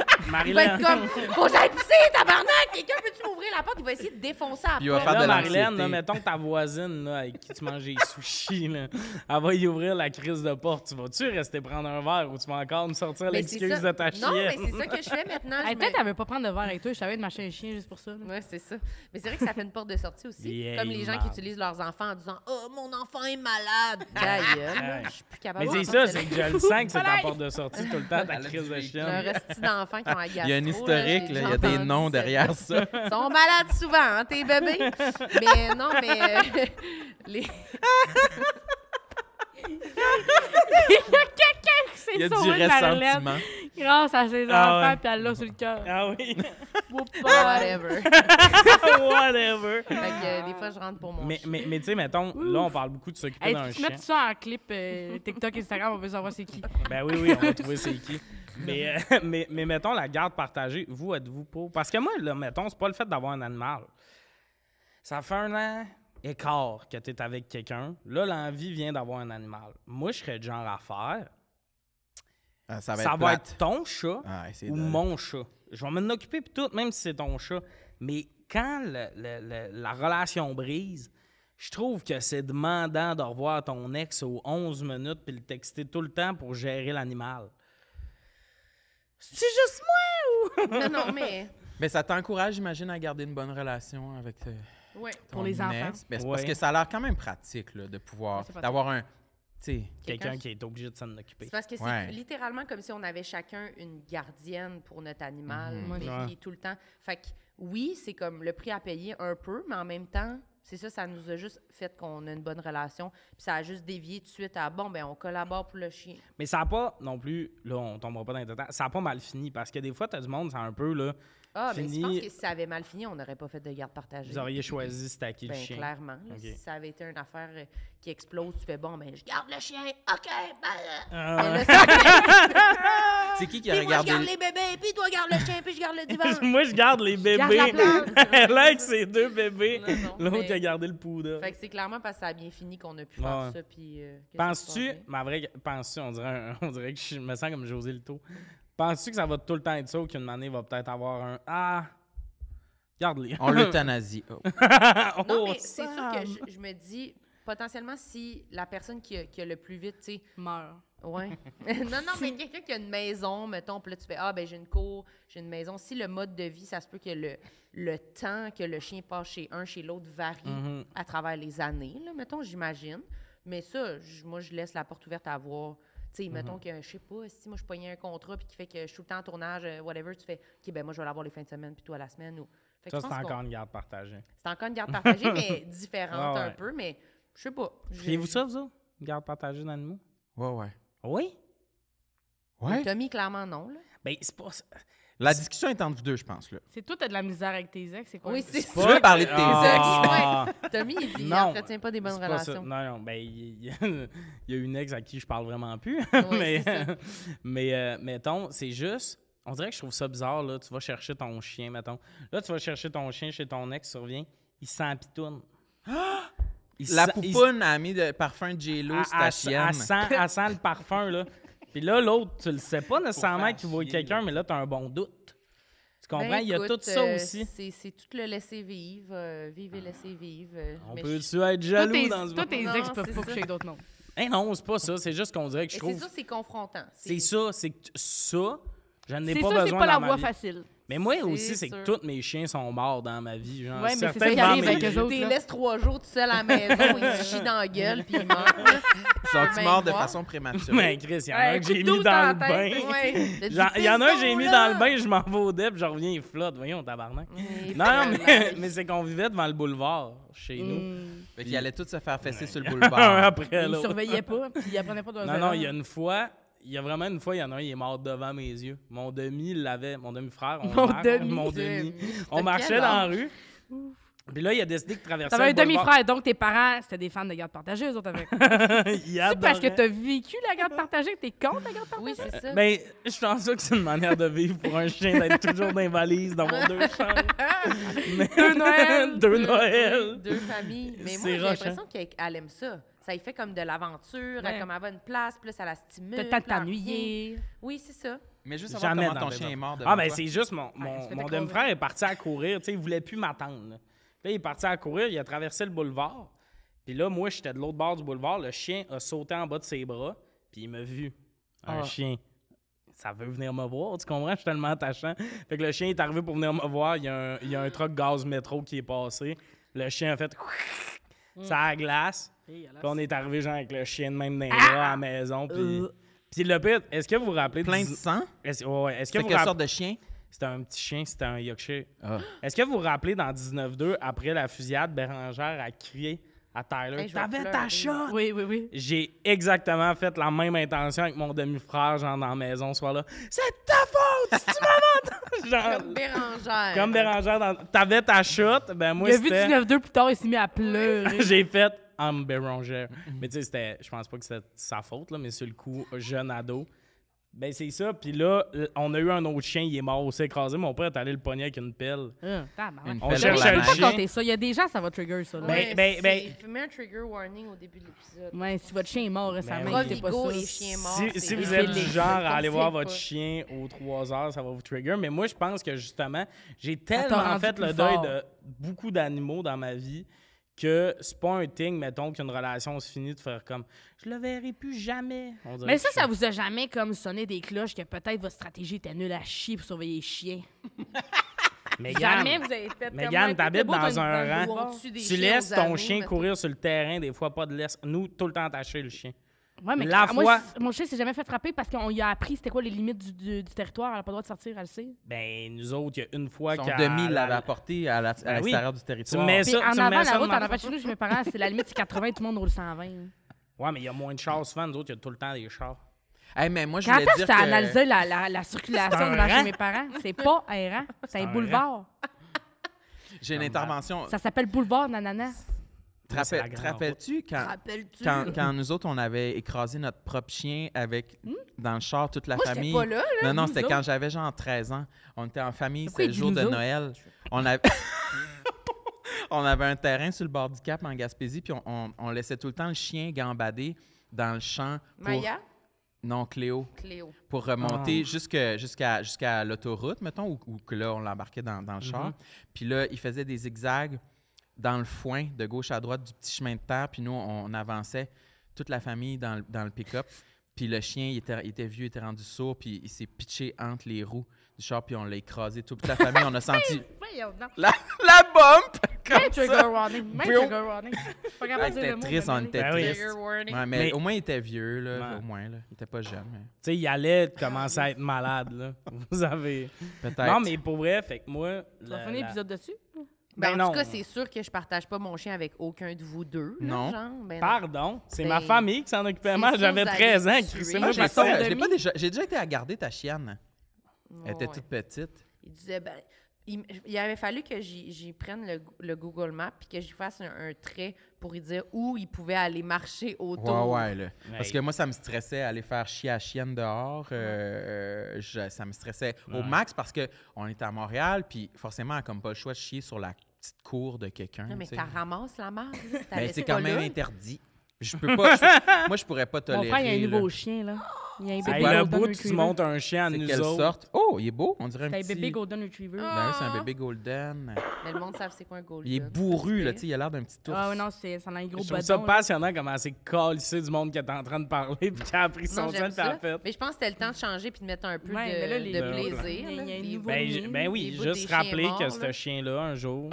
Il va être comme, faut que j'aille tabarnak! Quelqu'un peux tu m'ouvrir la porte? Il va essayer de défoncer après. Il va faire là, de Marilyn, là, mettons que ta voisine, là, avec qui tu manges des sushis, là, elle va y ouvrir la crise de porte. Tu vas-tu rester prendre un verre ou tu vas encore me sortir l'excuse de ta chienne? Non, mais c'est ça que je fais maintenant. Peut-être qu'elle veut pas prendre de verre avec toi. Je savais de machin chien juste pour ça. Ouais, c'est ça. Mais c'est vrai que ça fait une porte de sortie aussi. Comme les gens qui utilisent leurs enfants disant Oh, mon enfant est malade. *laughs* suis plus capable Mais c'est ça, c'est que je le sens que c'est ta porte de sortie tout le temps, ta *laughs* crise de chien. Un d'enfants qui ont agacé. Il y a un historique, il y a des noms derrière *laughs* ça. Ils sont malades souvent, hein, tes bébés. Mais non, mais. Euh, les il y a quelqu'un qui s'est sauvé de la grâce à ses ah enfants, puis elle l'a sur le cœur. Ah oui. *laughs* Whatever. Whatever. Fait euh, des fois, je rentre pour mon Mais, mais, mais tu sais, mettons, là, on parle beaucoup de s'occuper d'un chien. Tu mets ça en clip euh, TikTok, Instagram, on veut savoir c'est qui. Ben oui, oui, on va trouver c'est qui. Mais, euh, *laughs* mais, mais mettons, la garde partagée, vous, êtes-vous pour? Parce que moi, là, mettons, c'est pas le fait d'avoir un animal. Ça fait un an, écart que tu es avec quelqu'un, là, l'envie vient d'avoir un animal. Moi, je serais de genre à faire. Ah, ça va, être, ton chat ah, ou mon chat. Je vais m'en occuper tout, même si c'est ton chat. Mais quand la relation brise, je trouve que c'est demandant de revoir ton ex aux 11 minutes puis le texter tout le temps pour gérer l'animal. C'est juste moi ou. non, mais. *laughs* Mais ça t'encourage, j'imagine, à garder une bonne relation avec. Euh, Ouais. Pour les enfants. Ben, parce que ça a l'air quand même pratique de pouvoir d'avoir un quelqu'un qui est obligé de s'en occuper. C'est parce que c'est littéralement comme si on avait chacun une gardienne pour notre animal, mhm. qui tout le temps. Fait oui, c'est comme le prix à payer un peu, mais en même temps, c'est ça, ça nous a juste fait qu'on a une bonne relation, puis ça a juste dévié de suite à bon, ben on collabore pour le chien. Mais ça n'a pas non plus, là, on tombera pas dans les temps, ça n'a pas mal fini parce que des fois, tu as du monde, c'est un peu là ah, mais je pense que si ça avait mal fini, on n'aurait pas fait de garde partagée. Vous auriez choisi de stacker le ben, chien? clairement. Si ça avait été une affaire euh, qui explose, tu fais bon, ben je garde le chien, OK, ah. *laughs* *laughs* C'est qui qui a puis moi, je garde les bébés, puis toi, garde le chien, puis je garde le divan. *laughs* Moi, je garde les bébés. garde avec ses deux bébés. L'autre a gardé le poudre. Fait que c'est clairement parce que ça a bien fini qu'on a pu faire ça. Puis, euh, Penses-tu, ma vraie, penses-tu, on dirait, on dirait que je me sens comme José Lito. Penses-tu que ça va tout le temps être ça ou qu'une année va peut-être avoir un Ah! Garde-les. On *laughs* l'euthanasie. *laughs* Oh, mais c'est sûr que je, me dis, potentiellement, si la personne qui a, le plus vite, tu sais, meurt. oui. *laughs* non, non, mais quelqu'un qui a une maison, mettons, puis là, tu fais Ah, ben, j'ai une cour, j'ai une maison. Si le mode de vie, ça se peut que le, le temps que le chien passe chez un, chez l'autre varie mm-hmm. à travers les années, là, mettons, j'imagine. Mais ça, moi, je laisse la porte ouverte à voir sais, mettons mhm. que, je sais pas, si moi je pognais un contrat puis qui fait que je suis tout le temps en tournage, euh, whatever, tu fais, OK, ben moi je vais l'avoir les fins de semaine puis toi la semaine. Ou... ça, c'est encore une garde partagée. C'est encore une garde *laughs* partagée, mais différente un peu, mais je sais pas. Faites-vous ça, vous autres? Une garde partagée d'animaux? Ouais, ouais. Oui? Oui? Tommy, clairement, non, là. Ben, c'est pas... La discussion est entre vous deux, je pense. Là. C'est toi, t'as de la misère avec tes ex, c'est quoi? Oui, c'est Tu veux parler de tes ah. ex? Ah. Tommy, il dit, qu'il tu pas des bonnes relations. Non, non, ben, il y, a- une ex à qui je parle vraiment plus. *laughs* mais, mais euh, mettons, c'est juste, on dirait que je trouve ça bizarre, là. Tu vas chercher ton chien, mettons. Là, tu vas chercher ton chien chez ton ex, tu reviens, il sent pitoune. Il La a mis de parfum de Jello, c'est ta elle sent le parfum, là. Puis là, l'autre, tu le sais pas nécessairement qu'il voit quelqu'un, mais là, tu as un bon doute. Tu ben, comprends? il y a tout ça euh, aussi. C'est tout le laisser vivre, euh, vivre et laisser vivre. on peut-tu être jaloux dans ce Toi tes ex peuvent pas coucher d'autres noms. Hey eh non, c'est pas ça. C'est juste qu'on dirait que je trouve. C'est ça, c'est confrontant. C'est ça, c'est que ça, j'en ai pas besoin. C'est pas la voie facile. Mais moi aussi, c'est que tous mes chiens sont morts dans ma vie. Oui, mais c'est ça avec eux autres. Tu les laisses trois jours tout seul à la maison, ils se chient dans la gueule, puis ils meurent. Ils sont ben, morts de façon prématurée. Mais Chris, il y en a un que j'ai mis dans le bain. Il y en a un que j'ai mis dans le bain, je m'en vaudais, au je reviens, il flotte. Voyons, tabarnak. Non, mais c'est qu'on vivait devant le boulevard chez mm. nous. Ils allaient tous se faire fesser sur le *laughs* boulevard. Après, Ils surveillaient pas, puis ils apprenaient pas dans Non, non, il y a une fois, il y a vraiment une fois, il y en a un, il est mort devant mes yeux. Mon demi l'avait, mon demi-frère. Hein, mon demi. Mon demi. On marchait dans la rue. Puis là, il a décidé de traverser. T'avais un demi-frère, donc tes parents, c'était des fans de garde partagée, eux autres avec. *laughs* c'est parce que t'as vécu la garde partagée que t'es contre la garde partagée? Oui, c'est ça. Ben, je suis que c'est une manière de vivre pour un chien d'être toujours dans les valises, dans mon deux *laughs* chambres. Deux Noël. *laughs* deux Noël. Deux familles. Mais moi, j'ai l'impression qu'elle aime ça ça y fait comme de l'aventure, comme avoir une place, plus ça la stimule. Peut-être t'ennuyer. Oui, c'est ça. Mais juste avant comment ton chien est mort Ah, ben c'est juste mon, mon, demi-frère est parti à courir, tu sais, il voulait plus m'attendre. Là, il est parti à courir, il a traversé le boulevard. Puis là, moi, j'étais de l'autre bord du boulevard, le chien a sauté en bas de ses bras, puis il m'a vu. Un ah. chien ça veut venir me voir, tu comprends? Je suis tellement attachant. Fait que le chien est arrivé pour venir me voir. Il y a un, il y un gaz métro qui est passé. Le chien a fait Mm. ça à glace. Puis on est arrivé genre avec le chien même dans à la maison. Euh. Puis, le pire, est-ce que vous vous rappelez... Plein de sang? est que sorte de chien? C'était un petit chien, c'était un Yorkshire. Ah. Est-ce que vous vous rappelez dans 19-2, après la fusillade, Bérangère a crié à Tyler. T'avais ta shot! Oui, oui, oui. J'ai exactement fait la même intention avec mon demi-frère, genre dans la maison, soir-là. là. C'est ta faute! Si tu m'entends ?» Comme Bérangère. Comme Bérangère. Dans... T'avais ta shot, ben moi, c'était... Il a vu 19 plus tard, il s'est mis à pleurer. *laughs* J'ai fait « I'm Bérangère Mais tu sais, je pense pas que c'est sa faute, là, mais sur le coup, jeune ado, ben, c'est ça. Puis là, euh, on a eu un autre chien, il est mort, il s'est écrasé. Mon père est allé le pogner avec une pelle. Ah, on cherche un ça. Il y a des gens, ça va trigger ça. Ben, ben, ben, ben- un trigger warning au début de l'épisode. Ben, si votre chien est mort récemment, ben, c'est pas ça. Si, vous êtes du genre à aller voir votre chien aux 3 heures, ça va vous trigger. Mais moi, je pense que justement, j'ai tellement fait le deuil de beaucoup d'animaux dans ma vie que c'est pas un thing, mettons, qu'une relation se finit de faire comme je le verrai plus jamais. mais ça, ça vous a jamais comme sonné des cloches que peut-être votre stratégie était nulle à chier pour surveiller les chiens. *laughs* mais jamais vous avez fait Mais t'habites dans un rang. Tu laisses ton chien courir sur le terrain, des fois pas de laisse. Nous, tout le temps tâcher le chien. Oui, mais moi, Mon chien s'est jamais fait frapper parce qu'on lui a appris c'était quoi les limites du, du, territoire. Elle n'a pas le droit de sortir, elle le sait. Ben, nous autres, il y a une fois Son demi l'avait apporté à ben l'extérieur du territoire. Mais ça, en avant, la route, en avant chez nous, chez mes parents, c'est la limite, c'est 80, tout le monde roule 120. Ouais, mais il y a moins de chars souvent. Nous autres, il y a tout le temps des chars. mais moi, je Quand est-ce que as analysé la, la, la circulation de chez mes parents? C'est pas errant, c'est un boulevard. J'ai une intervention. Ça s'appelle boulevard, nanana. Te rappelles-tu quand, nous autres, on avait écrasé notre propre chien avec hmm? dans le char toute la famille? non, non, c'était quand j'avais genre 13 ans. On était en famille, c'était le jour de Noël. *laughs* On avait... un terrain sur le bord du Cap en Gaspésie, puis on, laissait tout le temps le chien gambader dans le champ. Maya? Non, Cléo. Cléo. Pour remonter ah. jusqu'à jusqu'à l'autoroute, mettons, où, que là, on l'embarquait dans, le mm-hmm. char. Puis là, il faisait des zigzags dans le foin, de gauche à droite, du petit chemin de terre. Puis nous, on avançait, toute la famille, dans, le, dans le pick-up. Puis le chien, il était, était, vieux, il était rendu sourd, puis il s'est pitché entre les roues du char, puis on l'a écrasé. Toute la famille, on a senti *laughs* la, la bump! *laughs* même trigger warning, même trigger warning. on était triste. mais, au moins, il était vieux, là, au moins. Là. Il était pas jeune. Tu sais, il allait commencer à être malade, là. *laughs* Vous avez... Peut-être. Non, mais pour vrai, fait que moi... Tu vas un épisode dessus? Ben, ben, en tout cas, c'est sûr que je ne partage pas mon chien avec aucun de vous deux. Ben non. Pardon, c'est ma ben, famille qui s'en occupait. Moi, j'avais 13 ans. j'ai- déjà- été à garder ta chienne. Elle était toute petite. Il disait, ben, il, avait fallu que j'y prenne le, Google Map puis que j'y fasse un, trait pour y dire où il pouvait aller marcher autour. Ouais, ouais, là. Parce que moi, ça me stressait aller faire chier à chienne dehors. Euh, euh, ça me stressait au max parce que on était à Montréal, puis forcément, comme pas le choix de chier sur la petite cour de quelqu'un. Non, mais t'as ramasses la marde. Mais ben, c'est quand même interdit. Je peux pas. moi, je pourrais pas tolérer. Mon frère, il y a un nouveau chien, là. Il y a bout, tu montes un chien à nous quelle sorte? Oh, il est beau. On dirait un petit... C'est un bébé Golden Retriever. Ben c'est un ah. bébé golden. Mais le monde savent c'est quoi un golden. Il est bourru, là, tu sais, il a l'air d'un petit ours. Ah non, c'est ça un gros Je trouve ça passionnant comment c'est calissé du monde qui est en train de parler *laughs* puis qui a appris son Non, j'aime Mais je pense que c'était le temps de changer puis de mettre un peu de, plaisir. Ben, ben, oui, juste rappeler que ce chien-là, un jour,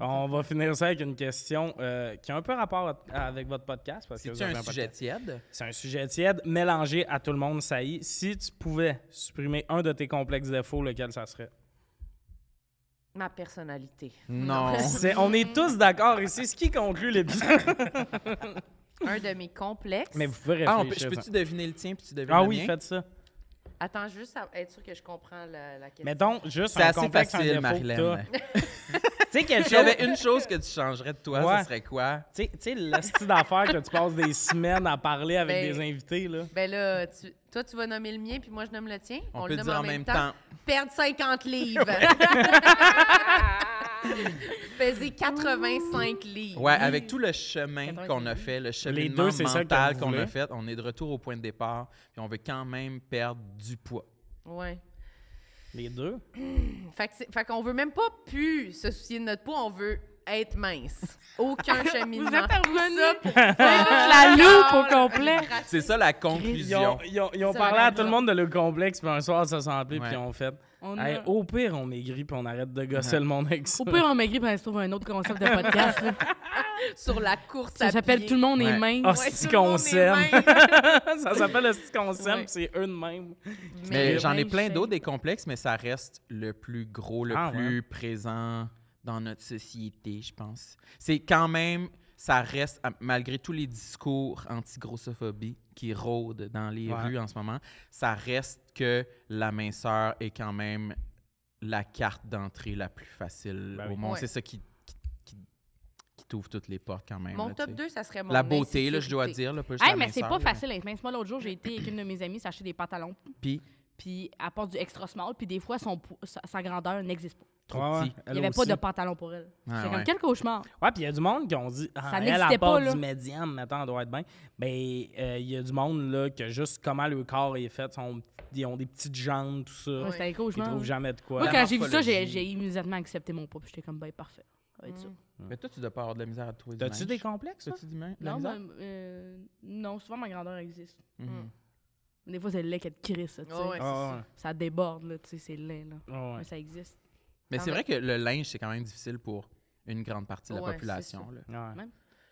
on va finir ça avec une question euh, qui a un peu rapport avec votre podcast. C'est un, sujet tiède. C'est un sujet tiède mélangé à tout le monde, ça y Si tu pouvais supprimer un de tes complexes défauts, lequel ça serait? Ma personnalité. Non. *laughs* on est tous d'accord ici, ce qui conclut l'épisode. un de mes complexes. Mais vous pouvez ah, je peux-tu deviner le tien puis tu devines Ah oui, faites ça. Attends juste à être sûr que je comprends la, question. Mais donc, juste C'est assez facile, Marilyn. *laughs* Tu sais, quelque y chose. avait une chose que tu changerais de toi, ce serait quoi? Tu sais- tu sais, d'affaires que tu passes des semaines à parler avec ben, des invités, là. Ben là, toi, tu vas nommer le mien, puis moi, je nomme le tien. On, peut le nomme en même temps. Perdre 50 livres. *laughs* *laughs* faisait *laughs* 85 livres. Ouais, avec tout le chemin qu'on a fait, le chemin mental qu'on a fait, on est de retour au point de départ, et on veut quand même perdre du poids. Ouais. Les deux. *clears throat* Fait qu'on ne veut même pas plus se soucier de notre poids, on veut être mince. *laughs* Aucun cheminement. Vous êtes revenu. *laughs* la loupe au complet. C'est ça la conclusion. Ils ont, parlé à tout le monde de le complexe, puis un soir, ça s'est rappelé, puis ils ont fait. au pire, on maigrit puis on arrête de gosser le monde avec Au pire, on maigrit puis on se trouve un autre concept de podcast. *laughs* Sur la course ça Ça s'appelle Tout le monde est mince ah, ». ce qu'on s'aime. Ça s'appelle ce qu'on s'aime, ouais. c'est eux de même. Mais, j'en ai plein d'autres des complexes, mais ça reste le plus gros, le ah, plus présent dans notre société, je pense. C'est quand même, ça reste, malgré tous les discours anti-grossophobie qui rôdent dans les rues en ce moment, ça reste que la minceur est quand même la carte d'entrée la plus facile ben au monde. C'est ça qui, qui, toutes les portes quand même. Mon top 2, ça serait mon La beauté, là, je dois dire. mais c'est pas facile l'autre jour, j'ai été avec une de mes amies s'acheter des pantalons. Puis? Puis, à du extra small. Puis, des fois, son, sa grandeur n'existe pas. Il n'y avait pas de pantalon pour elle. c'est comme quel cauchemar. Ouais, puis il y a du monde qui ont dit ça ah, elle à part du médium, maintenant elle doit être bien. Ben euh, il y a du monde là que juste comment le corps est fait, ils ont des petites jambes tout ça. Ouais, trouve jamais de quoi. Moi quand j'ai vu ça, j'ai immédiatement accepté mon poids, j'étais comme ben parfait. Mm. Mm. Mais toi, tu dois pas avoir de la misère à trouver. T'as-tu des complexes? tu non, euh, non, souvent ma grandeur existe. Mm-hmm. Mm. Des fois, c'est le lait qui tu sais. Ah, ça. déborde, là, tu sais, c'est le là. Ah, ça existe. Mais ah c'est vrai que le linge, c'est quand même difficile pour une grande partie de la population.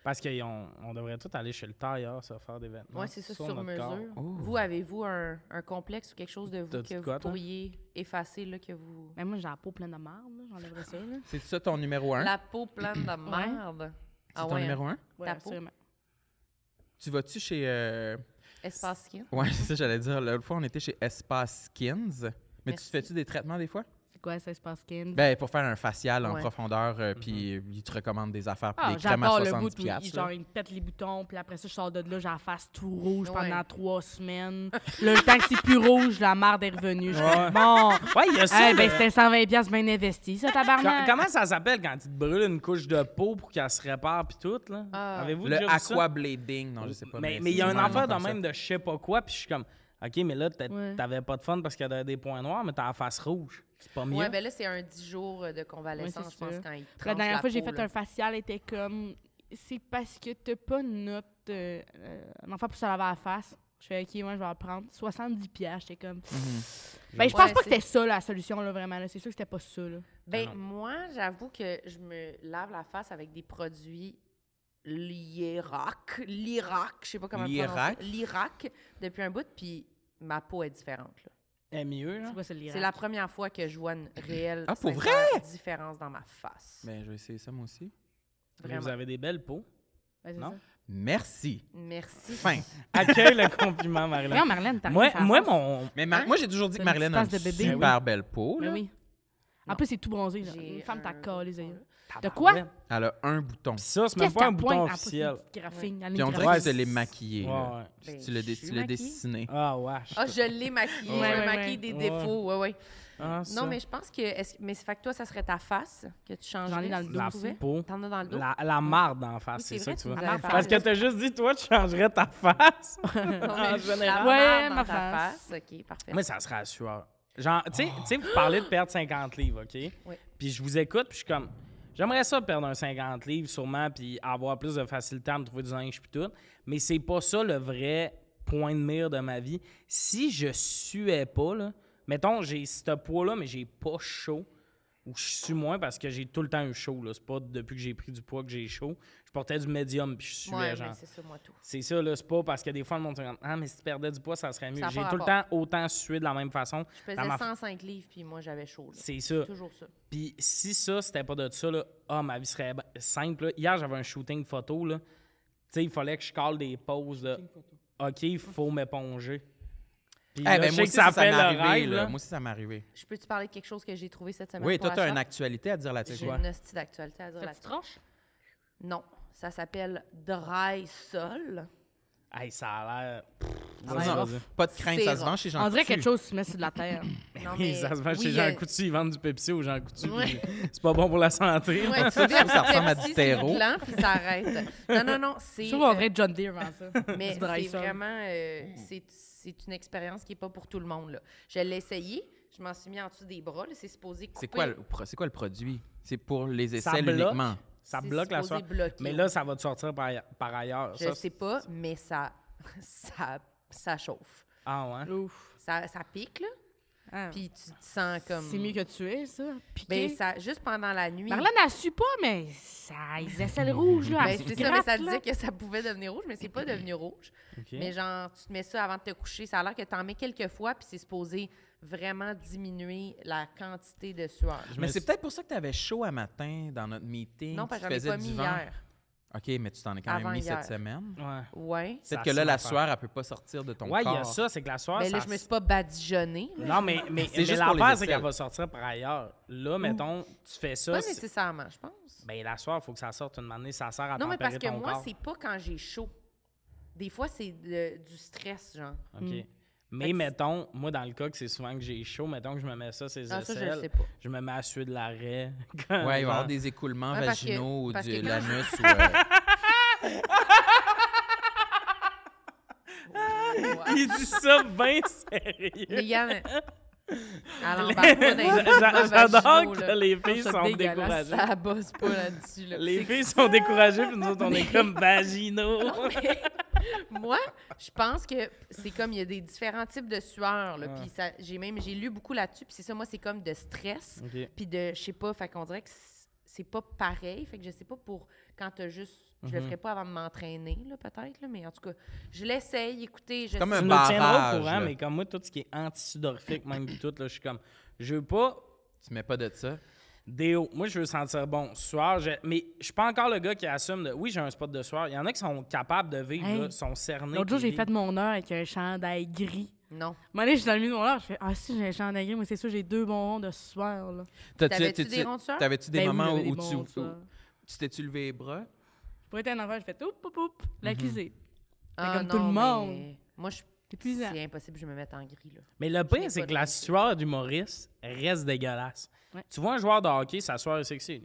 Parce qu'on on devrait tous aller chez le tailleur se faire des vêtements. Oui, c'est ça, sur, mesure. Oh. Vous, avez-vous un, complexe ou quelque chose de vous que vous pourriez effacer, là, que vous... Mais moi, j'ai la peau pleine de merde, j'enlèverais ça. C'est ça ton numéro un? La peau pleine de merde. C'est ah ton numéro un? Hein? Oui, absolument. Tu vas-tu chez... Euh, Espace Skins? Oui, *laughs* c'est ça j'allais dire. L'autre fois, on était chez Espace Skins. Mais tu fais-tu des traitements des fois? Ben, pour faire un facial en profondeur, euh, puis mhm. euh, ils te recommande des affaires, pour ah, des crèmes à 70 le Genre, ils me pètent les boutons, puis après ça, je sors de là, j'en la face tout rouge pendant trois semaines. le temps que c'est plus rouge, la merde est revenue. Je ouais. bon, ouais, il y a ça. Eh ben, c'était 120 piastres bien investi, ça, tabarnak. comment ça s'appelle quand tu te brûles une couche de peau pour qu'elle se répare, puis tout, là? Ah. vous le aquablading, non, je sais pas. Mais il y a un enfer de même de je sais pas quoi, puis je suis comme... OK, mais là, t'avais pas de fun parce qu'il y avait des points noirs, mais t'as la face rouge. C'est pas mieux. Ouais, ben là, c'est un 10 jours de convalescence, je pense, quand il La dernière fois, j'ai fait un facial, était comme. C'est parce que t'as pas notre. Euh, euh Enfin, pour se laver la face. Je fais, OK, moi, je vais en prendre. 70 pièges, j'étais comme. mais mhm. ben, je pense pas que c'était ça, la solution, là, vraiment. Là. C'est sûr que c'était pas ça, là. Ben, ah moi, j'avoue que je me lave la face avec des produits l'Irak, l'Irak, je sais pas comment prononcer, l'Irak depuis un bout, puis ma peau est différente. Elle est mieux, C'est la première fois que je vois une réelle ah, différence dans ma face. Mais ben, je vais essayer ça, moi aussi. Vous avez des belles peaux. non? Merci. Merci. Enfin, *laughs* Accueille le compliment, Marlène. Non, Marlène, t'as Moi, moi, mon... Mais hein? moi, j'ai toujours dit que Marlène a une super ben belle peau. Ben oui. En plus, c'est tout bronzé. Là. Une femme, t'as les yeux. De quoi? Elle a un bouton. Pis ça, c'est même pas un bouton officiel. Puis on dirait que tu l'es maquillé. Tu l'as ben, tu dessiné. Ah, ouais. Ah, je l'ai maquillé. Elle je maquille des défauts. Ouais, ouais. Ah, non, mais je pense que. mais c'est fait que toi, ça serait ta face que tu changerais. J'en ai dans le dos. La peau. T'en as dans le dos. La, la marde en face, c'est ça que tu vois. Parce que t'as juste dit, toi, tu changerais ta face. *laughs* en général. Ouais, ma face. OK, parfait. Mais ça serait à Genre, tu sais, vous parlez de perdre 50 livres, OK? Oui. Puis je vous écoute, puis je suis comme. J'aimerais ça perdre un 50 livres, sûrement, puis avoir plus de facilité à me trouver du linge, puis tout. Mais c'est pas ça le vrai point de mire de ma vie. Si je suais pas, là, mettons, j'ai ce poids-là, mais j'ai pas chaud où je suis moins parce que j'ai tout le temps eu chaud. C'est pas depuis que j'ai pris du poids que j'ai chaud. Je portais du médium puis je suis ouais, genre. C'est ça, moi tout. C'est ça, là. C'est pas parce que des fois, le monde se dit Ah, mais si tu perdais du poids, ça serait mieux. J'ai tout le temps autant sué de la même façon. Je faisais 105 livres puis moi, j'avais chaud. C'est ça. toujours ça. Puis si ça, c'était pas de ça, là, ah, ma vie serait simple. Hier, j'avais un shooting photo, Tu sais, il fallait que je colle des pauses. OK, il faut m'éponger moi, ça m'est arrivé, Moi aussi, ça m'est arrivé. Je peux te parler de quelque chose que j'ai trouvé cette semaine Oui, toi, tu as une actualité à dire là-dessus. J'ai une hostie d'actualité à dire là-dessus. tranche? Non, ça s'appelle Dry Sol. Hey, ça a l'air. pas de crainte, ça se vend chez Jean Coutu. On dirait quelque chose se met sur de la terre. *laughs* Non, ça se vend chez Jean euh, Coutu, ils vendent du Pepsi aux Jean Coutu. C'est pas bon pour la santé. Ouais, tu *laughs* ça ressemble à du terreau. puis ça arrête. Non, non, non, c'est. Je trouve qu'on vrai, euh, John Deere avant ça. mais c'est vraiment. Euh, c'est- c'est une expérience qui n'est pas pour tout le monde. Je l'ai essayé, je m'en suis mis en dessous des bras. C'est supposé couper. C'est quoi, le, c'est quoi le produit? C'est pour les essais uniquement? Ça bloque la soirée. Mais là, ça va te sortir par, ailleurs. Je ne sais pas, mais ça, *laughs* ça, ça chauffe. Ah ouais? Ça, ça pique, là. Ah. Puis tu te sens comme. C'est mieux que tu es, ça. Piqué. Ben, ça, juste pendant la nuit. Marlène, elle su pas, mais ça, les le rouge, là. Ben, c'est ça, mais ça disait que ça pouvait devenir rouge, mais c'est pas devenu rouge. Mais genre, tu te mets ça avant de te coucher. Ça a l'air que en mets quelques fois, puis c'est supposé vraiment diminuer la quantité de sueur. Mais c'est peut-être pour ça que tu avais chaud à matin dans notre meeting. Non, parce que tu hier. OK, mais tu t'en es quand même mis cette semaine. Ouais. Peut-être que là, la soirée, elle peut pas sortir de ton corps. Oui, il y a ça, c'est que la soirée. Mais là, je me suis pas badigeonnée. Non, mais, mais, mais, mais l'affaire, c'est qu'elle va sortir par ailleurs. Là, mettons, tu fais ça. Pas nécessairement, je pense. Bien, la soirée, il faut que ça sorte une manière, ça sert à Non, mais parce que moi, c'est pas quand j'ai chaud. Des fois, c'est du stress, genre. OK. Hmm. Mais mettons, moi, dans le cas que c'est souvent que j'ai chaud, mettons que je me mets ça ces ah, aisselles, je, me mets à suer de l'arrêt. *laughs* Ouais, il va y avoir des écoulements vaginaux ou de l'anus. Euh, *laughs* il dit ça bien sérieux. Mais *laughs* J'adore que les filles sont découragées. Ça bosse pas là-dessus. Les filles sont découragées, puis nous autres, on est comme vaginaux. Non, moi, je pense que c'est comme il y a des différents types de sueurs. Ah. ça, j'ai même j'ai lu beaucoup là-dessus. Puis c'est ça, moi, c'est comme de stress. Puis de, je sais pas, fait dirait que c'est pas pareil. Fait que je sais pas pour quand t'as juste. Je ne le mhm. ferai pas avant de m'entraîner, peut-être, mais en tout cas, je l'essaye, écoutez. Je comme un au courant, mais comme moi, tout ce qui est antisudorifique, même tout, là, je suis comme. Je veux pas. Tu mets pas de ça? déo. Moi, je veux sentir bon. Soir, mais je suis pas encore le gars qui assume de oui, j'ai un spot de soir. Il y en a qui sont capables de vivre, sont cernés. L'autre jour, j'ai fait mon heure avec un chandail gris. Non. Moi, je suis dans mon heure, je fais Ah, si, j'ai un chandail gris, moi, c'est sûr, j'ai deux bons de soir. T'avais-tu des ronds de soir? T'avais-tu des ben moments où, tu. Tu t'es-tu levé les bras? Pour être un enfant, je fais oup, oup, oup, l'accusé. Mhm. Ah, comme tout le monde. Moi, je suis c'est impossible, je me mette en gris. Là. Mais le pire, c'est que la sueur d'humoriste reste dégueulasse. Tu vois un joueur de hockey, sa sueur est sexy.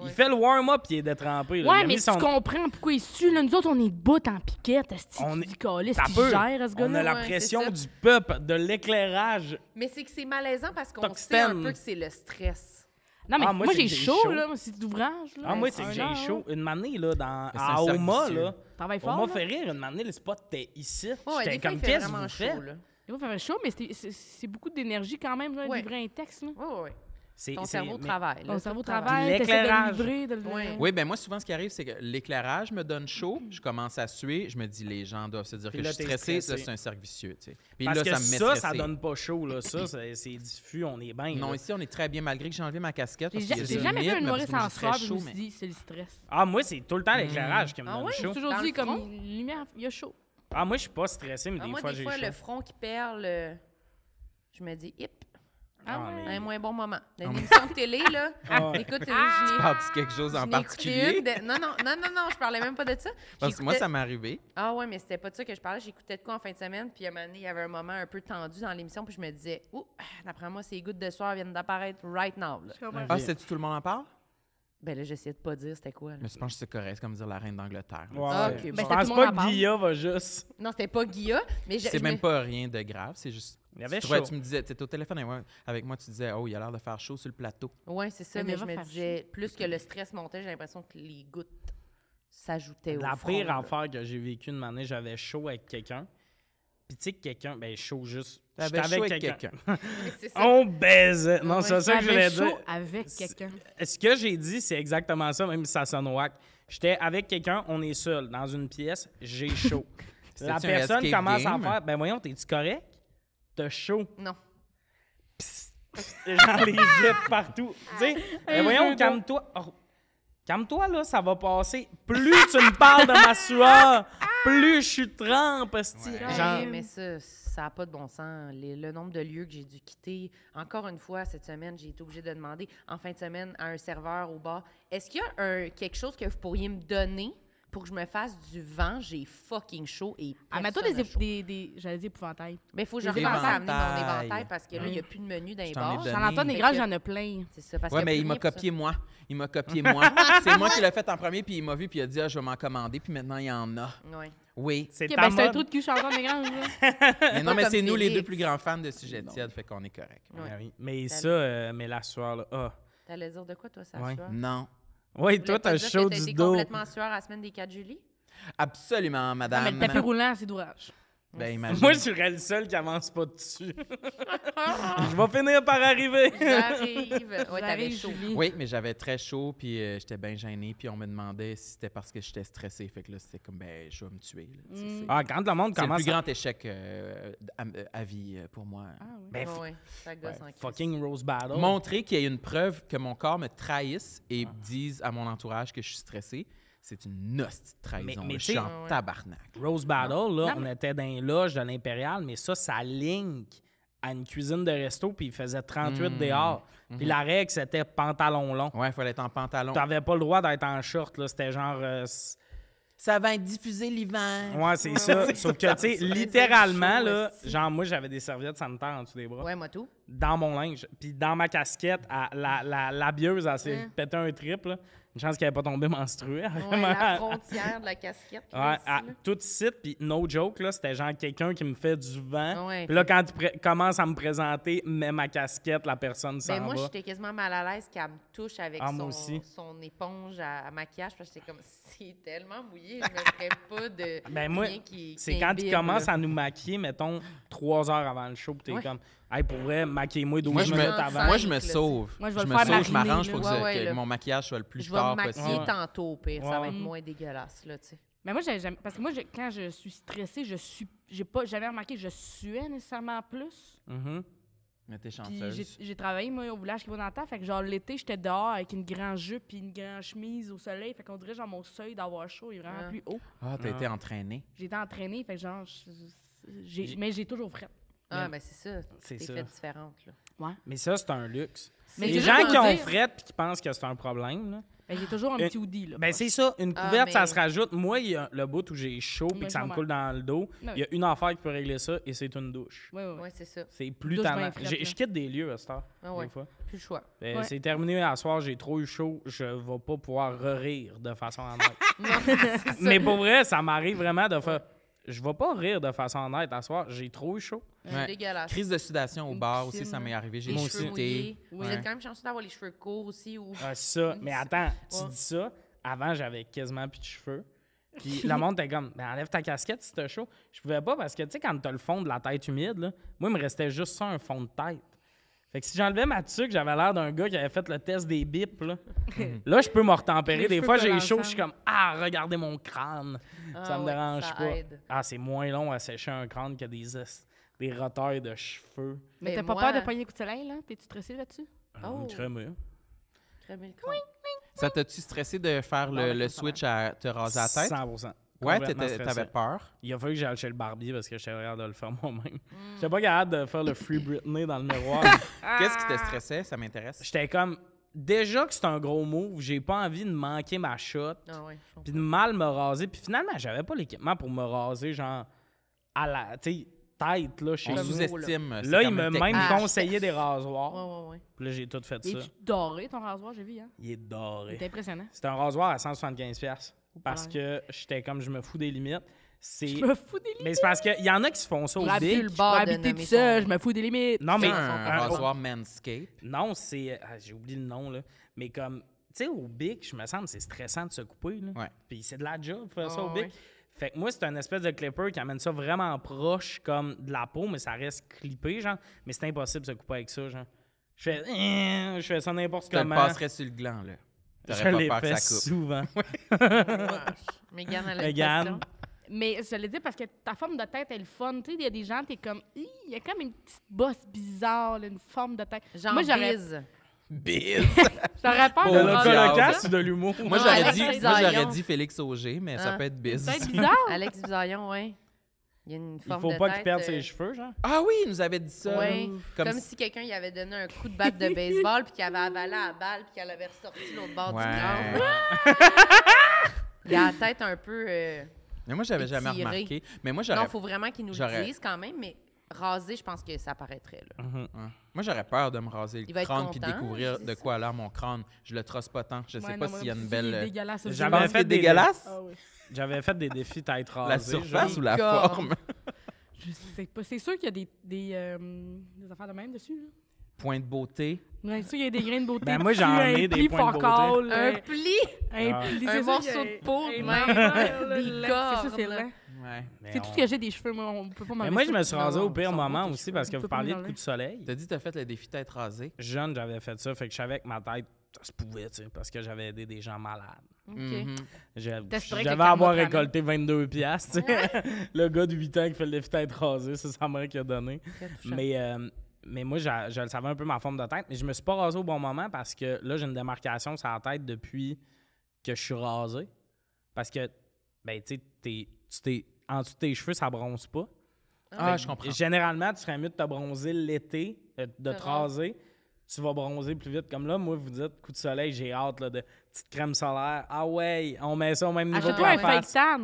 Il fait le warm-up et il est détrempé. Ouais, mais tu comprends pourquoi il sue. Là, nous autres, on est bout en piquette. on est ce On a la pression du peuple, de l'éclairage. Mais c'est que c'est malaisant parce qu'on sait un peu que c'est le stress. Non, mais ah, moi, j'ai chaud, là. C'est d'ouvrage. Ah, moi, c'est que j'ai chaud. Une manée, là, à Oma, là. Travaille On m'a fait rire une matinée, le spot était ici. J'étais comme qu'est-ce que vous faites? Il va faire chaud, mais c'est beaucoup d'énergie quand même, là, ouais. livrer un texte. Oui, oui, ouais, ton cerveau travaille. Ton cerveau travaille, l'éclairage. Oui, bien moi, souvent, ce qui arrive, c'est que l'éclairage me donne chaud, je commence à suer, je me dis, les gens doivent se dire que je suis stressé, c'est un cercle vicieux. Puis là, ça me met ça, ça donne pas chaud, là. Ça, c'est diffus, on est bien. Non, ici, on est très bien, malgré que j'ai enlevé ma casquette. J'ai jamais vu un Maurice en soir, je me dis, c'est le stress. Ah, moi, c'est tout le temps l'éclairage mm. qui me donne ah chaud. Ah toujours dit, comme lumière, il y a chaud. Ah, moi, je suis pas stressé, mais ah, des fois, j'ai chaud. des fois, le front qui perle, euh, je me dis, hip. Ah, ah Un moins bon moment. l'émission ah de télé, là, ah écoute, ah, tu parles de quelque chose en particulier? Non, non, non, non, non, je parlais même pas de ça. Parce que moi, ça m'est arrivé. Ah ouais, mais c'était pas de ça que je parlais. J'écoutais de quoi en fin de semaine, puis à un moment donné, il y avait un moment un peu tendu dans l'émission, puis je me disais, « Ouh, d'après moi, ces gouttes de soir viennent d'apparaître right now. » Ah, c'est-tu tout le monde en parle? Ben là, j'essayais de pas dire c'était quoi. Mais je pense que c'est correct, c'est comme dire la reine d'Angleterre. Wow. Ah, ben, pense pas que Guilla va juste. Non, c'était pas Guilla, mais C'est même pas rien de grave, c'est juste. Il y avait tu, chaud. tu me disais, tu étais au téléphone avec moi, tu disais, oh, il a l'air de faire chaud sur le plateau. Oui, c'est ça, mais, je me disais, plus que le stress montait, j'ai l'impression que les gouttes s'ajoutaient au La pire affaire que j'ai vécue une année, j'avais chaud avec quelqu'un. Puis tu sais, quelqu'un, ben chaud juste J'étais avec quelqu'un. *laughs* on baise. Non, c'est ça que je voulais dire. avec quelqu'un. Ce que j'ai dit, c'est exactement ça, même si ça sonne whack. J'étais avec quelqu'un, on est seul, dans une pièce, j'ai *laughs* chaud. La personne commence à faire Ben voyons, t'es-tu correct? T'as chaud. Non. Psst, j'en les jette partout. tu sais, *laughs* ben voyons, calme-toi. Oh, calme-toi, là, ça va passer. Plus tu me parles de ma sueur, plus je suis trempe, ouais. Genre... mais ça, ça n'a pas de bon sens. le nombre de lieux que j'ai dû quitter. Encore une fois, cette semaine, j'ai été obligée de demander en fin de semaine à un serveur au bas. est-ce qu'il y a quelque chose que vous pourriez me donner pour que je me fasse du vent, j'ai fucking chaud et Ah, mais toi, des, des, j'allais dire épouvantail. Mais il faut que je à amener mon éventail parce que là, il n'y hein? a plus de menu dans les bars. Jean-Antoine j'en ai plein. C'est ça, mais il m'a copié moi. Il m'a copié *laughs* moi. C'est moi qui l'ai fait en premier, puis il m'a vu, puis il a dit, ah, je vais m'en commander, puis maintenant, il y en a. Oui. Oui. C'est okay, ben c'est un trou de cul chantant des grands. mais non, mais c'est nous les deux plus grands fans de Sujet tiède, fait qu'on est correct. Ben mais ça, euh, mais la soirée, là, Oh. T'allais dire de quoi, toi, ça, oui. Non. Oui, toi, t'as chaud du dos. T'as complètement sueur à la semaine des 4 juillet? Absolument, madame. T'as mais le tapis roulant, c'est d'ourage. Ben, imagine. Moi, je serais le seul qui avance pas dessus. je vais finir par arriver. J'arrive. Ouais, t'avais chaud. Oui, mais j'avais très chaud, puis euh, j'étais bien gêné, puis on me demandait si c'était parce que j'étais stressé. Fait que là, c'était comme, ben, je vais me tuer. Mm. c'est- Ah, quand le monde c'est le plus grand échec euh, à, vie euh, pour moi. Ah oui. Ben, Fucking Rose Battle. Montrer qu'il y a une preuve que mon corps me trahisse et ah. dise à mon entourage que je suis stressé, c'est une hostie de trahison. Mais, je suis en tabarnak. Rose Battle, là, on était dans les loges de l'Impérial, mais ça, ça link à une cuisine de resto, puis il faisait 38 mmh. dehors. Mmh. Puis la règle, c'était pantalon long. Ouais, il fallait être en pantalon. Tu n'avais pas le droit d'être en short, là. C'était genre. Euh, ça va être diffusé l'hiver. Ouais, c'est ça. Sauf que, tu sais, littéralement, là, genre, moi, j'avais des serviettes sanitaires en dessous des bras. Ouais, moi tout. Dans mon linge. Puis dans ma casquette, à, la, la, la, labieuse, elle s'est hein? pété un triple, là. Une chance qu'elle n'ait pas tombé *laughs* menstruée. Hein, la frontière de la casquette. tout de suite, puis no joke, là, c'était genre quelqu'un qui me fait du vent. Puis là, quand tu commences à me présenter, mets ma casquette, la personne s'en Mais ben, moi, j'étais quasiment mal à l'aise qu'elle me touche avec ah, son, son, éponge à, maquillage. Parce que j'étais comme, *laughs* c'est tellement mouillé, je me ferais *laughs* pas de. Ben moi, qui, c'est quand tu commences à nous maquiller, mettons, trois heures avant le show, puis t'es comme. Hey, pour vrai, maquille moi 12 minutes avant. Moi, je me sauve. Moi, je, je me je m'arrange pour que, mon maquillage soit le plus vais maquiller tantôt, pire. Ça va être mm. moins dégueulasse, là, tu sais. Mais moi, parce que moi, quand je suis stressée, je suis, j'ai pas jamais remarqué que je suais nécessairement plus. Mm Mais t'es chanceuse. J'ai travaillé, moi, au village qui va dans le temps. Fait que, genre, l'été, j'étais dehors avec une grande jupe puis une grande chemise au soleil. Fait qu'on dirait, genre, mon seuil d'avoir chaud est vraiment plus haut. Ah, t'as été ah. entraînée. J'ai été entraînée. Fait que, genre, mais j'ai toujours frais. Ah, mais c'est ça. C'est ça. fait différente, là. Ouais. Mais ça, c'est un luxe. Les gens qui ont fret puis qui pensent que c'est un problème, là. Ben, j'ai toujours un petit hoodie. Ben, c'est ça. Une ah, couverte, ça se rajoute. Moi, il y a le bout où j'ai chaud et que ça me coule dans le dos. Il y a une affaire qui peut régler ça et c'est une douche. Oui, oui, oui. c'est ça. C'est plus tard. Je quitte des lieux à cette heure. Ah plus le choix. Ben, c'est terminé à soir, j'ai trop eu chaud. Je vais pas pouvoir rire de façon *laughs* en mais pour vrai, ça m'arrive vraiment de faire je vais pas rire de façon honnête à soir. J'ai trop eu chaud. C'est Dégueulasse. Crise de sudation au bar aussi, ça m'est arrivé. J'ai Les cheveux Vous êtes quand même chanceux d'avoir les cheveux courts aussi. Ou... Ah, ça. Mais attends, tu dis ça. Avant, j'avais quasiment plus de cheveux. Puis le monde était comme, ben, enlève ta casquette si t'as chaud. Je pouvais pas parce que, tu sais, quand t'as le fond de la tête humide, là, moi, il me restait juste ça, un fond de tête. Fait que si j'enlevais ma tuque, j'avais l'air d'un gars qui avait fait le test des bips. Là, *laughs* là je peux me retempérer. des fois, j'ai chaud, je suis comme Ah, regardez mon crâne. Ah ça me dérange pas. Ah, c'est moins long à sécher un crâne que des, des de cheveux. Mais, t'as pas peur de le coup de soleil, là? T'es-tu stressé là-dessus? Ah, oh. Crémé. Crémé Ça t'a-tu stressé de faire le, le switch à te raser la tête? 100 Ouais, t'avais peur. Il a fallu que j'aille chez le barbier parce que j'étais train de le faire moi-même. Mm. J'étais pas capable de faire le Free Britney dans le miroir. *laughs* Ah. Qu'est-ce qui te stressait? Ça m'intéresse. J'étais comme, déjà que c'est un gros move, j'ai pas envie de manquer ma shot, ah puis de mal me raser. Puis finalement, j'avais pas l'équipement pour me raser, genre, à la tête, là, chez On sous-estime. Euh, là, là il m'a même ah. conseillé des rasoirs. Ouais, ouais, puis là, j'ai tout fait ça. Il est doré, ton rasoir, j'ai vu, hein? Il est doré. C'est impressionnant. C'est un rasoir à 175$ parce que j'étais comme je me fous des limites. C'est... Je me fous des limites. Mais c'est parce qu'il y en a qui se font ça aussi. Je peux habiter tout seul, je me fous des limites. Non, mais. Un, voir Manscape. Non, c'est. Ah, j'ai oublié le nom, là. Mais comme. Tu sais, au BIC, je me semble, c'est stressant de se couper. Là. Puis c'est de la job, faire ça au ah, BIC. Fait que moi, c'est un espèce de clipper qui amène ça vraiment proche, comme de la peau, mais ça reste clippé, genre. Mais c'est impossible de se couper avec ça, genre. Je fais, *laughs* je fais ça n'importe comment. Tu passerais sur le gland, là. Je l'ai fait souvent. *laughs* Mégane, Mais je l'ai dit parce que ta forme de tête, elle est fun. Tu sais, il y a des gens, t'es comme, il y a comme une petite bosse bizarre, une forme de tête. Genre Moi, j'aurais. Bise. *laughs* Je j'aurais de le podcast ou de l'humour. Moi, j'aurais dit, j'aurais dit Félix Auger, mais ça ah. peut être Bise. Ça peut être bizarre. Alex Bisaillon, oui. Il faut pas qu'il perde ses euh, cheveux, genre. Ah oui, il nous avait dit ça. comme, si quelqu'un lui avait donné un coup de batte de baseball, puis qu'il avait avalé la balle, puis qu'elle avait ressorti l'autre bord du crâne. Il a la tête un peu. Euh, mais moi, j'avais jamais remarqué. Mais moi, j'aurais. Non, faut vraiment qu'il nous le quand même, mais rasé, je pense que ça paraîtrait. Là. Mm-hmm. Moi, j'aurais peur de me raser le crâne puis découvrir de quoi a l'air mon crâne. Je le trosse pas tant. Je sais pas s'il y a une belle. dégueulasse, jamais fait dégueulasse. Ah oui. J'avais fait des défis tête rasée. La surface ou la forme? *laughs* Je sais pas. C'est sûr qu'il y a des, des, euh, affaires de même dessus. Là. Point de beauté. Bien sûr, il y a des grains de beauté. Ben moi, j'en ai des points de beauté. Euh, un pli! Un ah. pli! morceau de peau, *laughs* ah, C'est Des cornes. C'est ça, c'est tout ce que j'ai des cheveux. Moi, on peut pas m'en Mais moi, je me suis rasé au pire moment aussi parce que vous parliez de coups de soleil. Tu as dit que t'as fait le défi tête rasée? Jeune, j'avais fait ça. Fait que je savais que ma tête ça se pouvait, parce que j'avais aidé des gens malades. Okay. Mm J'avais avoir récolté 22 piastres, *laughs* Le gars de 8 ans qui fait le défi tête rasé, c'est ça mère qui a donné. Mais, euh, mais moi, je, le savais un peu ma forme de tête, mais je me suis pas rasé au bon moment parce que là, j'ai une démarcation sur la tête depuis que je suis rasé. Parce que, ben, tu sais, en dessous de tes cheveux, ça bronze pas. Ah, je comprends. Généralement, tu serais mieux de te bronzer l'été, euh, de te raser tu vas bronzer plus vite. Comme là, moi, vous dites coup de soleil, j'ai hâte de petite crème solaire. Ah ouais, on met ça au même niveau Achète-toi un fake tan.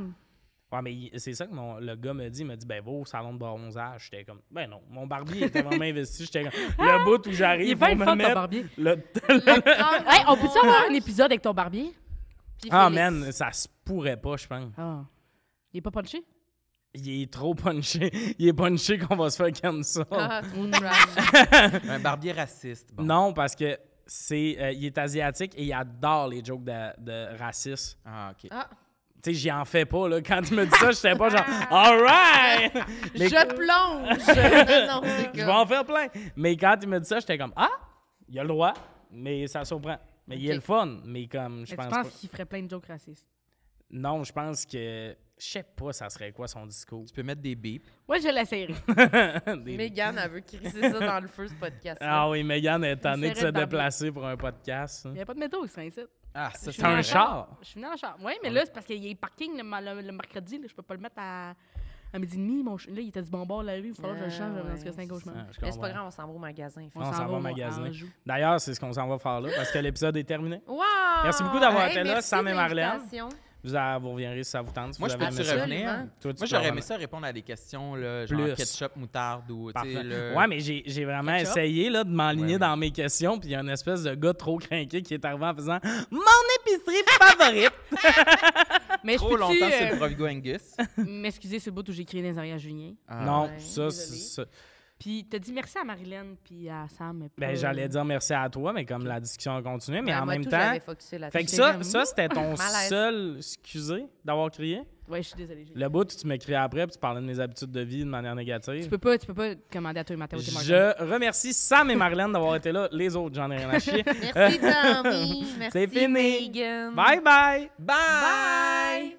Ouais, mais c'est ça que le gars me dit. Il m'a dit, ben, va salon de bronzage. J'étais comme, ben non, mon barbier était vraiment investi. J'étais comme, le ah! bout où j'arrive, il me barbier. Le... *laughs* *laughs* hey, on peut-tu avoir un épisode avec ton barbier? Ah, man, ça se pourrait pas, je pense. Ah. Il est pas punché? Il est trop punché. *laughs* Il est punché qu'on va se faire comme ça. Ah, ah, *laughs* un barbier raciste. Non, parce que c'est, euh, il est asiatique et il adore les jokes de, de racisme. Ah, OK. Ah. Tu sais, j'y en fais pas, là. Quand tu me dis ça, j'étais pas genre *laughs* « All right! » Je plonge! Je vais en faire plein. Mais quand il me dit ça, j'étais comme « Ah! Il a le droit, mais ça surprend. » Mais il est le fun, mais comme je pense tu penses qu'il ferait plein de jokes racistes? Non, je pense que. Je sais pas, ça serait quoi son discours. Tu peux mettre des bips. Moi, je la série. Mégane, elle veut crisser ça dans le feu, ce podcast. -là. Ah oui, Mégane est tannée de se déplacer pour un podcast. Hein. Il n'y a pas de métro c'est ici. Ah, c'est un char. Je suis venu en char. Oui, mais là, c'est parce qu'il y a le parking le, mercredi. Je je peux pas le mettre à midi et demi, mon là, il était du bon bord la rue, il va falloir que je le change parce que c'est un ah, c'est pas grave, on s'en va au magasin. On, s'en va, au magasin. D'ailleurs, c'est ce qu'on s'en va faire là parce que l'épisode est terminé. Wow! Merci beaucoup d'avoir été là, Sam et Marlène. Vous, vous reviendrez si ça vous tente. Moi, je peux-tu revenir? Moi, j'aurais aimé ça répondre à des questions, là, genre ketchup, moutarde ou. Ouais, mais j'ai vraiment essayé là, de m'enligner dans mes questions, puis il y a une espèce de gars trop craqué qui est arrivé en faisant Mon épicerie favorite! *laughs* mais trop longtemps, c'est euh, le Angus. *laughs* M'excuser, ce bout où j'ai les arrières Julien. Ah. Non, ça, c'est. Puis t'as dit merci à Marilyn puis à Sam. Ben j'allais dire merci à toi, mais comme la discussion a continué, mais ben, en même temps. Fait que ça, ça c'était ton *laughs* seul excusé d'avoir crié. Oui, je suis désolée. Le bout, tu me après, puis tu parlais de mes habitudes de vie de manière négative. Tu peux pas, tu peux pas commander à toi et témoignage. Je remercie Sam et Marilène d'avoir été là. Les autres, j'en ai rien à chier. Merci, Tommy. *laughs* Merci, C'est fini. Bye, bye. Bye. Bye.